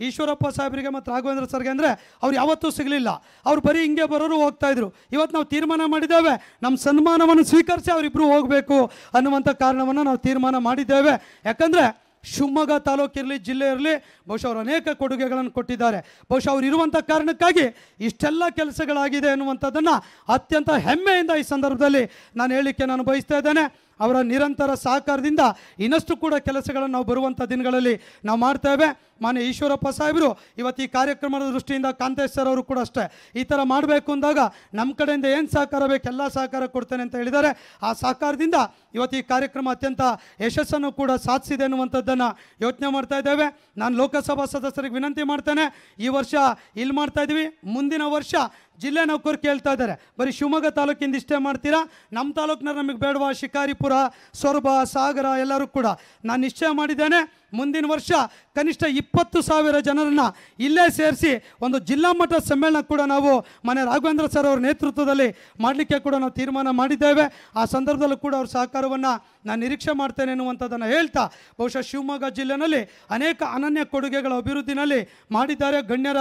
ಈಶ್ವರಪ್ಪ ಸಾಹೇಬರಿಗೆ ಮತ್ತು ರಾಘವೇಂದ್ರ ಸರ್ಗೆ ಅಂದರೆ ಅವ್ರು ಯಾವತ್ತೂ ಸಿಗಲಿಲ್ಲ ಅವ್ರು ಬರೀ ಹಿಂಗೆ ಬರೋರು ಹೋಗ್ತಾಯಿದ್ರು ಇವತ್ತು ನಾವು ತೀರ್ಮಾನ ಮಾಡಿದ್ದೇವೆ ನಮ್ಮ ಸನ್ಮಾನವನ್ನು ಸ್ವೀಕರಿಸಿ ಅವರಿಬ್ಬರು ಹೋಗಬೇಕು ಅನ್ನುವಂಥ ಕಾರಣವನ್ನು ನಾವು ತೀರ್ಮಾನ ಮಾಡಿದ್ದೇವೆ ಯಾಕಂದರೆ ಶಿವಮೊಗ್ಗ ತಾಲೂಕಿರಲಿ ಜಿಲ್ಲೆ ಇರಲಿ ಬಹುಶಃ ಅವರು ಅನೇಕ ಕೊಡುಗೆಗಳನ್ನು ಕೊಟ್ಟಿದ್ದಾರೆ ಬಹುಶಃ ಅವರು ಇರುವಂಥ ಕಾರಣಕ್ಕಾಗಿ ಇಷ್ಟೆಲ್ಲ ಕೆಲಸಗಳಾಗಿದೆ ಅನ್ನುವಂಥದ್ದನ್ನು ಅತ್ಯಂತ ಹೆಮ್ಮೆಯಿಂದ ಈ ಸಂದರ್ಭದಲ್ಲಿ ನಾನು ಹೇಳಲಿಕ್ಕೆ ನಾನು ಬಯಸ್ತಾ ಇದ್ದೇನೆ ಅವರ ನಿರಂತರ ಸಹಕಾರದಿಂದ ಇನ್ನಷ್ಟು ಕೂಡ ಕೆಲಸಗಳನ್ನು ನಾವು ಬರುವಂಥ ದಿನಗಳಲ್ಲಿ ನಾವು ಮಾಡ್ತೇವೆ ಮಾನ್ಯ ಈಶ್ವರಪ್ಪ ಸಾಹೇಬರು ಇವತ್ತು ಈ ಕಾರ್ಯಕ್ರಮದ ದೃಷ್ಟಿಯಿಂದ ಕಾಂತೇಶ್ ಸರ್ ಅವರು ಕೂಡ ಅಷ್ಟೇ ಈ ಥರ ಮಾಡಬೇಕು ಅಂದಾಗ ನಮ್ಮ ಕಡೆಯಿಂದ ಏನು ಸಹಕಾರ ಬೇಕು ಎಲ್ಲ ಸಹಕಾರ ಕೊಡ್ತೇನೆ ಅಂತ ಹೇಳಿದ್ದಾರೆ ಆ ಸಹಕಾರದಿಂದ ಇವತ್ತು ಈ ಕಾರ್ಯಕ್ರಮ ಅತ್ಯಂತ ಯಶಸ್ಸನ್ನು ಕೂಡ ಸಾಧಿಸಿದೆ ಅನ್ನುವಂಥದ್ದನ್ನು ಯೋಚನೆ ಮಾಡ್ತಾ ಇದ್ದೇವೆ ನಾನು ಲೋಕಸಭಾ ಸದಸ್ಯರಿಗೆ ವಿನಂತಿ ಮಾಡ್ತೇನೆ ಈ ವರ್ಷ ಇಲ್ಲಿ ಮಾಡ್ತಾ ಇದ್ದೀವಿ ಮುಂದಿನ ವರ್ಷ ಜಿಲ್ಲೆ ನೌಕರು ಕೇಳ್ತಾ ಇದ್ದಾರೆ ಬರೀ ಶಿವಮೊಗ್ಗ ತಾಲೂಕಿಂದ ಇಷ್ಟೇ ಮಾಡ್ತೀರಾ ನಮ್ಮ ತಾಲೂಕಿನ ನಮಗೆ ಬೇಡವಾ ಶಿಕಾರಿಪುರ ಸೊರಬ ಸಾಗರ ಎಲ್ಲರೂ ಕೂಡ ನಾನು ನಿಶ್ಚಯ ಮಾಡಿದ್ದೇನೆ ಮುಂದಿನ ವರ್ಷ ಕನಿಷ್ಠ ಇಪ್ಪತ್ತು ಸಾವಿರ ಜನರನ್ನು ಇಲ್ಲೇ ಸೇರಿಸಿ ಒಂದು ಜಿಲ್ಲಾ ಮಟ್ಟದ ಸಮ್ಮೇಳನ ಕೂಡ ನಾವು ಮನೆ ರಾಘವೇಂದ್ರ ಸರ್ ಅವರ ನೇತೃತ್ವದಲ್ಲಿ ಮಾಡಲಿಕ್ಕೆ ಕೂಡ ನಾವು ತೀರ್ಮಾನ ಮಾಡಿದ್ದೇವೆ ಆ ಸಂದರ್ಭದಲ್ಲೂ ಕೂಡ ಅವ್ರ ಸಹಕಾರವನ್ನು ನಾನು ನಿರೀಕ್ಷೆ ಮಾಡ್ತೇನೆ ಎನ್ನುವಂಥದ್ದನ್ನು ಹೇಳ್ತಾ ಬಹುಶಃ ಶಿವಮೊಗ್ಗ ಜಿಲ್ಲೆಯಲ್ಲಿ ಅನೇಕ ಅನನ್ಯ ಕೊಡುಗೆಗಳ ಅಭಿವೃದ್ಧಿನಲ್ಲಿ ಮಾಡಿದ್ದಾರೆ ಗಣ್ಯರ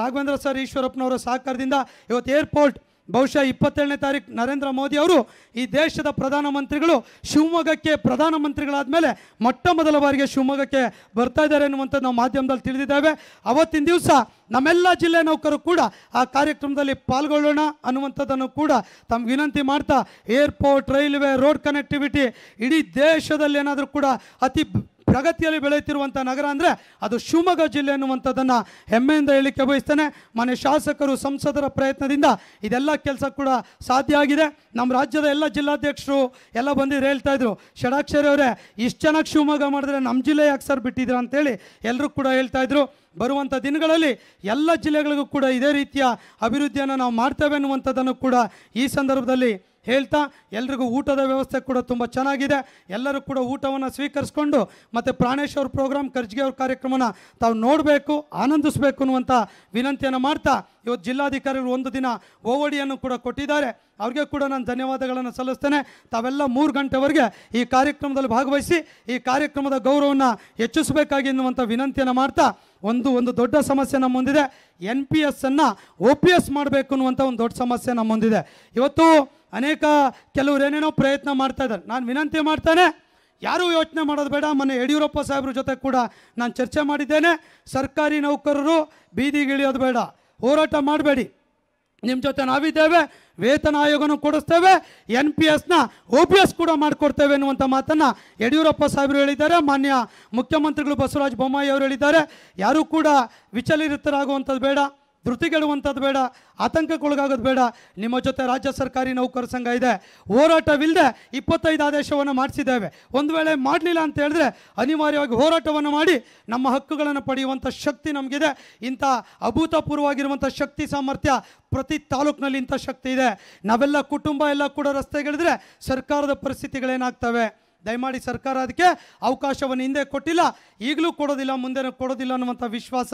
ರಾಘವೇಂದ್ರ ಸರ್ ಈಶ್ವರಪ್ಪನವರ ಸಹಕಾರದಿಂದ ಇವತ್ತು ಏರ್ಪೋರ್ಟ್ ಬಹುಶಃ ಇಪ್ಪತ್ತೇಳನೇ ತಾರೀಕು ನರೇಂದ್ರ ಮೋದಿ ಅವರು ಈ ದೇಶದ ಪ್ರಧಾನಮಂತ್ರಿಗಳು ಶಿವಮೊಗ್ಗಕ್ಕೆ ಪ್ರಧಾನಮಂತ್ರಿಗಳಾದ ಮೇಲೆ ಮೊಟ್ಟ ಮೊದಲ ಬಾರಿಗೆ ಶಿವಮೊಗ್ಗಕ್ಕೆ ಬರ್ತಾ ಇದ್ದಾರೆ ಎನ್ನುವಂಥದ್ದು ನಾವು ಮಾಧ್ಯಮದಲ್ಲಿ ತಿಳಿದಿದ್ದೇವೆ ಅವತ್ತಿನ ದಿವಸ ನಮ್ಮೆಲ್ಲ ಜಿಲ್ಲೆ ನೌಕರು ಕೂಡ ಆ ಕಾರ್ಯಕ್ರಮದಲ್ಲಿ ಪಾಲ್ಗೊಳ್ಳೋಣ ಅನ್ನುವಂಥದ್ದನ್ನು ಕೂಡ ತಮ್ಮ ವಿನಂತಿ ಮಾಡ್ತಾ ಏರ್ಪೋರ್ಟ್ ರೈಲ್ವೆ ರೋಡ್ ಕನೆಕ್ಟಿವಿಟಿ ಇಡೀ ದೇಶದಲ್ಲಿ ಏನಾದರೂ ಕೂಡ ಅತಿ ಪ್ರಗತಿಯಲ್ಲಿ ಬೆಳೆಯುತ್ತಿರುವಂಥ ನಗರ ಅಂದರೆ ಅದು ಶಿವಮೊಗ್ಗ ಜಿಲ್ಲೆ ಅನ್ನುವಂಥದ್ದನ್ನು ಹೆಮ್ಮೆಯಿಂದ ಹೇಳಿಕೆ ಬಯಸ್ತೇನೆ ಮನೆ ಶಾಸಕರು ಸಂಸದರ ಪ್ರಯತ್ನದಿಂದ ಇದೆಲ್ಲ ಕೆಲಸ ಕೂಡ ಸಾಧ್ಯ ಆಗಿದೆ ನಮ್ಮ ರಾಜ್ಯದ ಎಲ್ಲ ಜಿಲ್ಲಾಧ್ಯಕ್ಷರು ಎಲ್ಲ ಬಂದಿದ್ರು ಹೇಳ್ತಾ ಇದ್ರು ಷಡಾಕ್ಷರಿ ಅವರೇ ಇಷ್ಟು ಚೆನ್ನಾಗಿ ಶಿವಮೊಗ್ಗ ಮಾಡಿದ್ರೆ ನಮ್ಮ ಜಿಲ್ಲೆ ಯಾಕೆ ಸರ್ ಅಂತ ಅಂತೇಳಿ ಎಲ್ಲರೂ ಕೂಡ ಹೇಳ್ತಾ ಇದ್ರು ಬರುವಂಥ ದಿನಗಳಲ್ಲಿ ಎಲ್ಲ ಜಿಲ್ಲೆಗಳಿಗೂ ಕೂಡ ಇದೇ ರೀತಿಯ ಅಭಿವೃದ್ಧಿಯನ್ನು ನಾವು ಮಾಡ್ತೇವೆ ಅನ್ನುವಂಥದ್ದನ್ನು ಕೂಡ ಈ ಸಂದರ್ಭದಲ್ಲಿ ಹೇಳ್ತಾ ಎಲ್ರಿಗೂ ಊಟದ ವ್ಯವಸ್ಥೆ ಕೂಡ ತುಂಬ ಚೆನ್ನಾಗಿದೆ ಎಲ್ಲರೂ ಕೂಡ ಊಟವನ್ನು ಸ್ವೀಕರಿಸ್ಕೊಂಡು ಮತ್ತು ಪ್ರಾಣೇಶ್ ಅವ್ರ ಪ್ರೋಗ್ರಾಮ್ ಖರ್ಜಿಗೆ ಅವ್ರ ಕಾರ್ಯಕ್ರಮನ ತಾವು ನೋಡಬೇಕು ಆನಂದಿಸಬೇಕು ಅನ್ನುವಂಥ ವಿನಂತಿಯನ್ನು ಮಾಡ್ತಾ ಇವತ್ತು ಜಿಲ್ಲಾಧಿಕಾರಿಗಳು ಒಂದು ದಿನ ಓವಡಿಯನ್ನು ಕೂಡ ಕೊಟ್ಟಿದ್ದಾರೆ ಅವ್ರಿಗೆ ಕೂಡ ನಾನು ಧನ್ಯವಾದಗಳನ್ನು ಸಲ್ಲಿಸ್ತೇನೆ ತಾವೆಲ್ಲ ಮೂರು ಗಂಟೆವರೆಗೆ ಈ ಕಾರ್ಯಕ್ರಮದಲ್ಲಿ ಭಾಗವಹಿಸಿ ಈ ಕಾರ್ಯಕ್ರಮದ ಗೌರವವನ್ನು ಹೆಚ್ಚಿಸಬೇಕಾಗಿ ಎನ್ನುವಂಥ ವಿನಂತಿಯನ್ನು ಮಾಡ್ತಾ ಒಂದು ಒಂದು ದೊಡ್ಡ ಸಮಸ್ಯೆ ನಮ್ಮ ಮುಂದಿದೆ ಎನ್ ಪಿ ಎಸ್ಸನ್ನು ಓ ಪಿ ಎಸ್ ಮಾಡಬೇಕು ಅನ್ನುವಂಥ ಒಂದು ದೊಡ್ಡ ಸಮಸ್ಯೆ ನಮ್ಮ ಮುಂದಿದೆ ಇವತ್ತು ಅನೇಕ ಕೆಲವರು ಏನೇನೋ ಪ್ರಯತ್ನ ಮಾಡ್ತಾ ಇದ್ದಾರೆ ನಾನು ವಿನಂತಿ ಮಾಡ್ತಾನೆ ಯಾರೂ ಯೋಚನೆ ಮಾಡೋದು ಬೇಡ ಮೊನ್ನೆ ಯಡಿಯೂರಪ್ಪ ಸಾಹೇಬ್ರ ಜೊತೆ ಕೂಡ ನಾನು ಚರ್ಚೆ ಮಾಡಿದ್ದೇನೆ ಸರ್ಕಾರಿ ನೌಕರರು ಬೀದಿಗಿಳಿಯೋದು ಬೇಡ ಹೋರಾಟ ಮಾಡಬೇಡಿ ನಿಮ್ಮ ಜೊತೆ ನಾವಿದ್ದೇವೆ ವೇತನ ಆಯೋಗನೂ ಕೊಡಿಸ್ತೇವೆ ಎನ್ ಪಿ ಎಸ್ನ ಓ ಪಿ ಎಸ್ ಕೂಡ ಮಾಡಿಕೊಡ್ತೇವೆ ಎನ್ನುವಂಥ ಮಾತನ್ನು ಯಡಿಯೂರಪ್ಪ ಸಾಹೇಬರು ಹೇಳಿದ್ದಾರೆ ಮಾನ್ಯ ಮುಖ್ಯಮಂತ್ರಿಗಳು ಬಸವರಾಜ ಬೊಮ್ಮಾಯಿ ಅವರು ಹೇಳಿದ್ದಾರೆ ಯಾರೂ ಕೂಡ ವಿಚಲಿತರಾಗುವಂಥದ್ದು ಬೇಡ ಧೃತಿಗೆಡುವಂಥದ್ದು ಬೇಡ ಆತಂಕಕ್ಕೊಳಗಾಗೋದು ಬೇಡ ನಿಮ್ಮ ಜೊತೆ ರಾಜ್ಯ ಸರ್ಕಾರಿ ನೌಕರ ಸಂಘ ಇದೆ ಹೋರಾಟವಿಲ್ಲದೆ ಇಪ್ಪತ್ತೈದು ಆದೇಶವನ್ನು ಮಾಡಿಸಿದ್ದೇವೆ ಒಂದು ವೇಳೆ ಮಾಡಲಿಲ್ಲ ಅಂತ ಹೇಳಿದ್ರೆ ಅನಿವಾರ್ಯವಾಗಿ ಹೋರಾಟವನ್ನು ಮಾಡಿ ನಮ್ಮ ಹಕ್ಕುಗಳನ್ನು ಪಡೆಯುವಂಥ ಶಕ್ತಿ ನಮಗಿದೆ ಇಂಥ ಅಭೂತಪೂರ್ವವಾಗಿರುವಂಥ ಶಕ್ತಿ ಸಾಮರ್ಥ್ಯ ಪ್ರತಿ ತಾಲೂಕಿನಲ್ಲಿ ಇಂಥ ಶಕ್ತಿ ಇದೆ ನಾವೆಲ್ಲ ಕುಟುಂಬ ಎಲ್ಲ ಕೂಡ ರಸ್ತೆಗಿಳಿದ್ರೆ ಸರ್ಕಾರದ ಪರಿಸ್ಥಿತಿಗಳೇನಾಗ್ತವೆ ದಯಮಾಡಿ ಸರ್ಕಾರ ಅದಕ್ಕೆ ಅವಕಾಶವನ್ನು ಹಿಂದೆ ಕೊಟ್ಟಿಲ್ಲ ಈಗಲೂ ಕೊಡೋದಿಲ್ಲ ಮುಂದೆ ಕೊಡೋದಿಲ್ಲ ಅನ್ನುವಂಥ ವಿಶ್ವಾಸ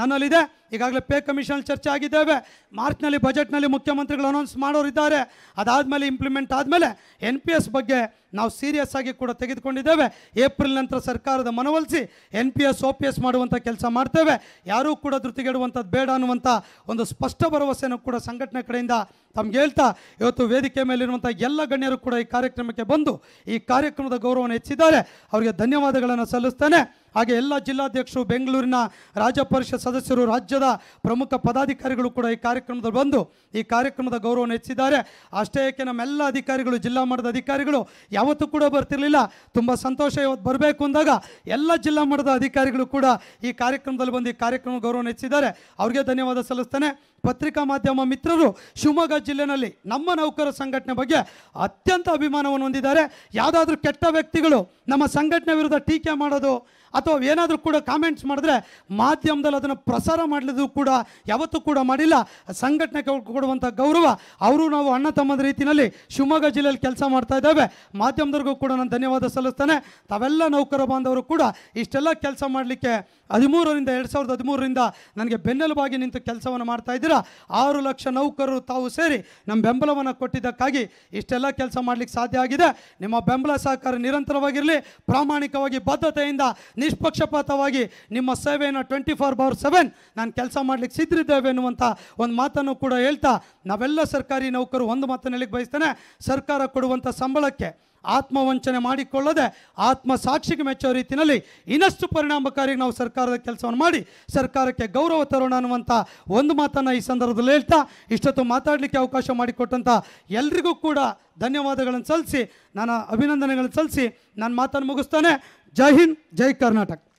ನನ್ನಲ್ಲಿದೆ ಈಗಾಗಲೇ ಪೇ ಕಮಿಷನ್ ಚರ್ಚೆ ಆಗಿದ್ದೇವೆ ಮಾರ್ಚ್ನಲ್ಲಿ ಬಜೆಟ್ನಲ್ಲಿ ಮುಖ್ಯಮಂತ್ರಿಗಳು ಅನೌನ್ಸ್ ಮಾಡೋರಿದ್ದಾರೆ ಅದಾದಮೇಲೆ ಇಂಪ್ಲಿಮೆಂಟ್ ಆದಮೇಲೆ ಎನ್ ಪಿ ಎಸ್ ಬಗ್ಗೆ ನಾವು ಸೀರಿಯಸ್ ಆಗಿ ಕೂಡ ತೆಗೆದುಕೊಂಡಿದ್ದೇವೆ ಏಪ್ರಿಲ್ ನಂತರ ಸರ್ಕಾರದ ಮನವೊಲಿಸಿ N P S O P S ಮಾಡುವಂಥ ಕೆಲಸ ಮಾಡ್ತೇವೆ ಯಾರೂ ಕೂಡ ಧೃತಿಗೆಡುವಂಥದ್ದು ಬೇಡ ಅನ್ನುವಂಥ ಒಂದು ಸ್ಪಷ್ಟ ಭರವಸೆಯನ್ನು ಕೂಡ ಸಂಘಟನೆ ಕಡೆಯಿಂದ ತಮ್ಗೆ ಹೇಳ್ತಾ ಇವತ್ತು ವೇದಿಕೆ ಮೇಲಿರುವಂಥ ಎಲ್ಲ ಗಣ್ಯರು ಕೂಡ ಈ ಕಾರ್ಯಕ್ರಮಕ್ಕೆ ಬಂದು ಈ ಕಾರ್ಯಕ್ರಮದ ಗೌರವವನ್ನು ಹೆಚ್ಚಿದ್ದಾರೆ ಅವರಿಗೆ ಧನ್ಯವಾದಗಳನ್ನು ಸಲ್ಲಿಸ್ತೇನೆ ಹಾಗೆ ಎಲ್ಲ ಜಿಲ್ಲಾಧ್ಯಕ್ಷರು ಬೆಂಗಳೂರಿನ ರಾಜ್ಯ ಪರಿಷತ್ ಸದಸ್ಯರು ರಾಜ್ಯದ ಪ್ರಮುಖ ಪದಾಧಿಕಾರಿಗಳು ಕೂಡ ಈ ಕಾರ್ಯಕ್ರಮದಲ್ಲಿ ಬಂದು ಈ ಕಾರ್ಯಕ್ರಮದ ಗೌರವವನ್ನು ಹೆಚ್ಚಿದ್ದಾರೆ ಅಷ್ಟೇ ಏಕೆ ನಮ್ಮೆಲ್ಲ ಅಧಿಕಾರಿಗಳು ಜಿಲ್ಲಾ ಮಟ್ಟದ ಅಧಿಕಾರಿಗಳು ಯಾವತ್ತೂ ಕೂಡ ಬರ್ತಿರಲಿಲ್ಲ ತುಂಬ ಸಂತೋಷ ಇವತ್ತು ಬರಬೇಕು ಅಂದಾಗ ಎಲ್ಲ ಜಿಲ್ಲಾ ಮಟ್ಟದ ಅಧಿಕಾರಿಗಳು ಕೂಡ ಈ ಕಾರ್ಯಕ್ರಮದಲ್ಲಿ ಬಂದು ಈ ಕಾರ್ಯಕ್ರಮ ಗೌರವವನ್ನು ಹೆಚ್ಚಿದ್ದಾರೆ ಅವ್ರಿಗೆ ಧನ್ಯವಾದ ಸಲ್ಲಿಸ್ತಾನೆ ಪತ್ರಿಕಾ ಮಾಧ್ಯಮ ಮಿತ್ರರು ಶಿವಮೊಗ್ಗ ಜಿಲ್ಲೆಯಲ್ಲಿ ನಮ್ಮ ನೌಕರ ಸಂಘಟನೆ ಬಗ್ಗೆ ಅತ್ಯಂತ ಅಭಿಮಾನವನ್ನು ಹೊಂದಿದ್ದಾರೆ ಯಾವುದಾದ್ರೂ ಕೆಟ್ಟ ವ್ಯಕ್ತಿಗಳು ನಮ್ಮ ಸಂಘಟನೆ ವಿರುದ್ಧ ಟೀಕೆ ಮಾಡೋದು ಅಥವಾ ಏನಾದರೂ ಕೂಡ ಕಾಮೆಂಟ್ಸ್ ಮಾಡಿದ್ರೆ ಮಾಧ್ಯಮದಲ್ಲಿ ಅದನ್ನು ಪ್ರಸಾರ ಮಾಡಲಿದ್ದು ಕೂಡ ಯಾವತ್ತೂ ಕೂಡ ಮಾಡಿಲ್ಲ ಸಂಘಟನೆಗೆ ಕೊಡುವಂಥ ಗೌರವ ಅವರು ನಾವು ಅಣ್ಣ ತಮ್ಮದ ರೀತಿಯಲ್ಲಿ ಶಿವಮೊಗ್ಗ ಜಿಲ್ಲೆಯಲ್ಲಿ ಕೆಲಸ ಮಾಡ್ತಾ ಇದ್ದಾವೆ ಮಾಧ್ಯಮದವ್ರಿಗೂ ಕೂಡ ನಾನು ಧನ್ಯವಾದ ಸಲ್ಲಿಸ್ತಾನೆ ತಾವೆಲ್ಲ ನೌಕರ ಬಾಂಧವರು ಕೂಡ ಇಷ್ಟೆಲ್ಲ ಕೆಲಸ ಮಾಡಲಿಕ್ಕೆ ಹದಿಮೂರರಿಂದ ಎರಡು ಸಾವಿರದ ಹದಿಮೂರರಿಂದ ನನಗೆ ಬೆನ್ನೆಲುಬಾಗಿ ನಿಂತು ಕೆಲಸವನ್ನು ಮಾಡ್ತಾ ಇದ್ದೀರಾ ಆರು ಲಕ್ಷ ನೌಕರರು ತಾವು ಸೇರಿ ನಮ್ಮ ಬೆಂಬಲವನ್ನು ಕೊಟ್ಟಿದ್ದಕ್ಕಾಗಿ ಇಷ್ಟೆಲ್ಲ ಕೆಲಸ ಮಾಡಲಿಕ್ಕೆ ಸಾಧ್ಯ ಆಗಿದೆ ನಿಮ್ಮ ಬೆಂಬಲ ಸಹಕಾರ ನಿರಂತರವಾಗಿರಲಿ ಪ್ರಾಮಾಣಿಕವಾಗಿ ಬದ್ಧತೆಯಿಂದ ನಿಷ್ಪಕ್ಷಪಾತವಾಗಿ ನಿಮ್ಮ ಸೇವೆಯನ್ನು ಟ್ವೆಂಟಿ ಫೋರ್ ಬವರ್ ಸೆವೆನ್ ನಾನು ಕೆಲಸ ಮಾಡಲಿಕ್ಕೆ ಸಿದ್ಧರಿದ್ದೇವೆ ಎನ್ನುವಂಥ ಒಂದು ಮಾತನ್ನು ಕೂಡ ಹೇಳ್ತಾ ನಾವೆಲ್ಲ ಸರ್ಕಾರಿ ನೌಕರು ಒಂದು ಮಾತನ್ನು ಹೇಳಿಕ್ಕೆ ಬಯಸ್ತೇನೆ ಸರ್ಕಾರ ಕೊಡುವಂಥ ಸಂಬಳಕ್ಕೆ ಆತ್ಮವಂಚನೆ ಮಾಡಿಕೊಳ್ಳದೆ ಆತ್ಮ ಸಾಕ್ಷಿಗೆ ಮೆಚ್ಚುವ ರೀತಿಯಲ್ಲಿ ಇನ್ನಷ್ಟು ಪರಿಣಾಮಕಾರಿ ನಾವು ಸರ್ಕಾರದ ಕೆಲಸವನ್ನು ಮಾಡಿ ಸರ್ಕಾರಕ್ಕೆ ಗೌರವ ತರೋಣ ಅನ್ನುವಂಥ ಒಂದು ಮಾತನ್ನು ಈ ಸಂದರ್ಭದಲ್ಲಿ ಹೇಳ್ತಾ ಇಷ್ಟೊತ್ತು ಮಾತಾಡಲಿಕ್ಕೆ ಅವಕಾಶ ಮಾಡಿಕೊಟ್ಟಂಥ ಎಲ್ರಿಗೂ ಕೂಡ ಧನ್ಯವಾದಗಳನ್ನು ಸಲ್ಲಿಸಿ ನಾನು ಅಭಿನಂದನೆಗಳನ್ನು ಸಲ್ಲಿಸಿ ನನ್ನ ಮಾತನ್ನು ಮುಗಿಸ್ತಾನೆ जय हिंद जय कर्नाटक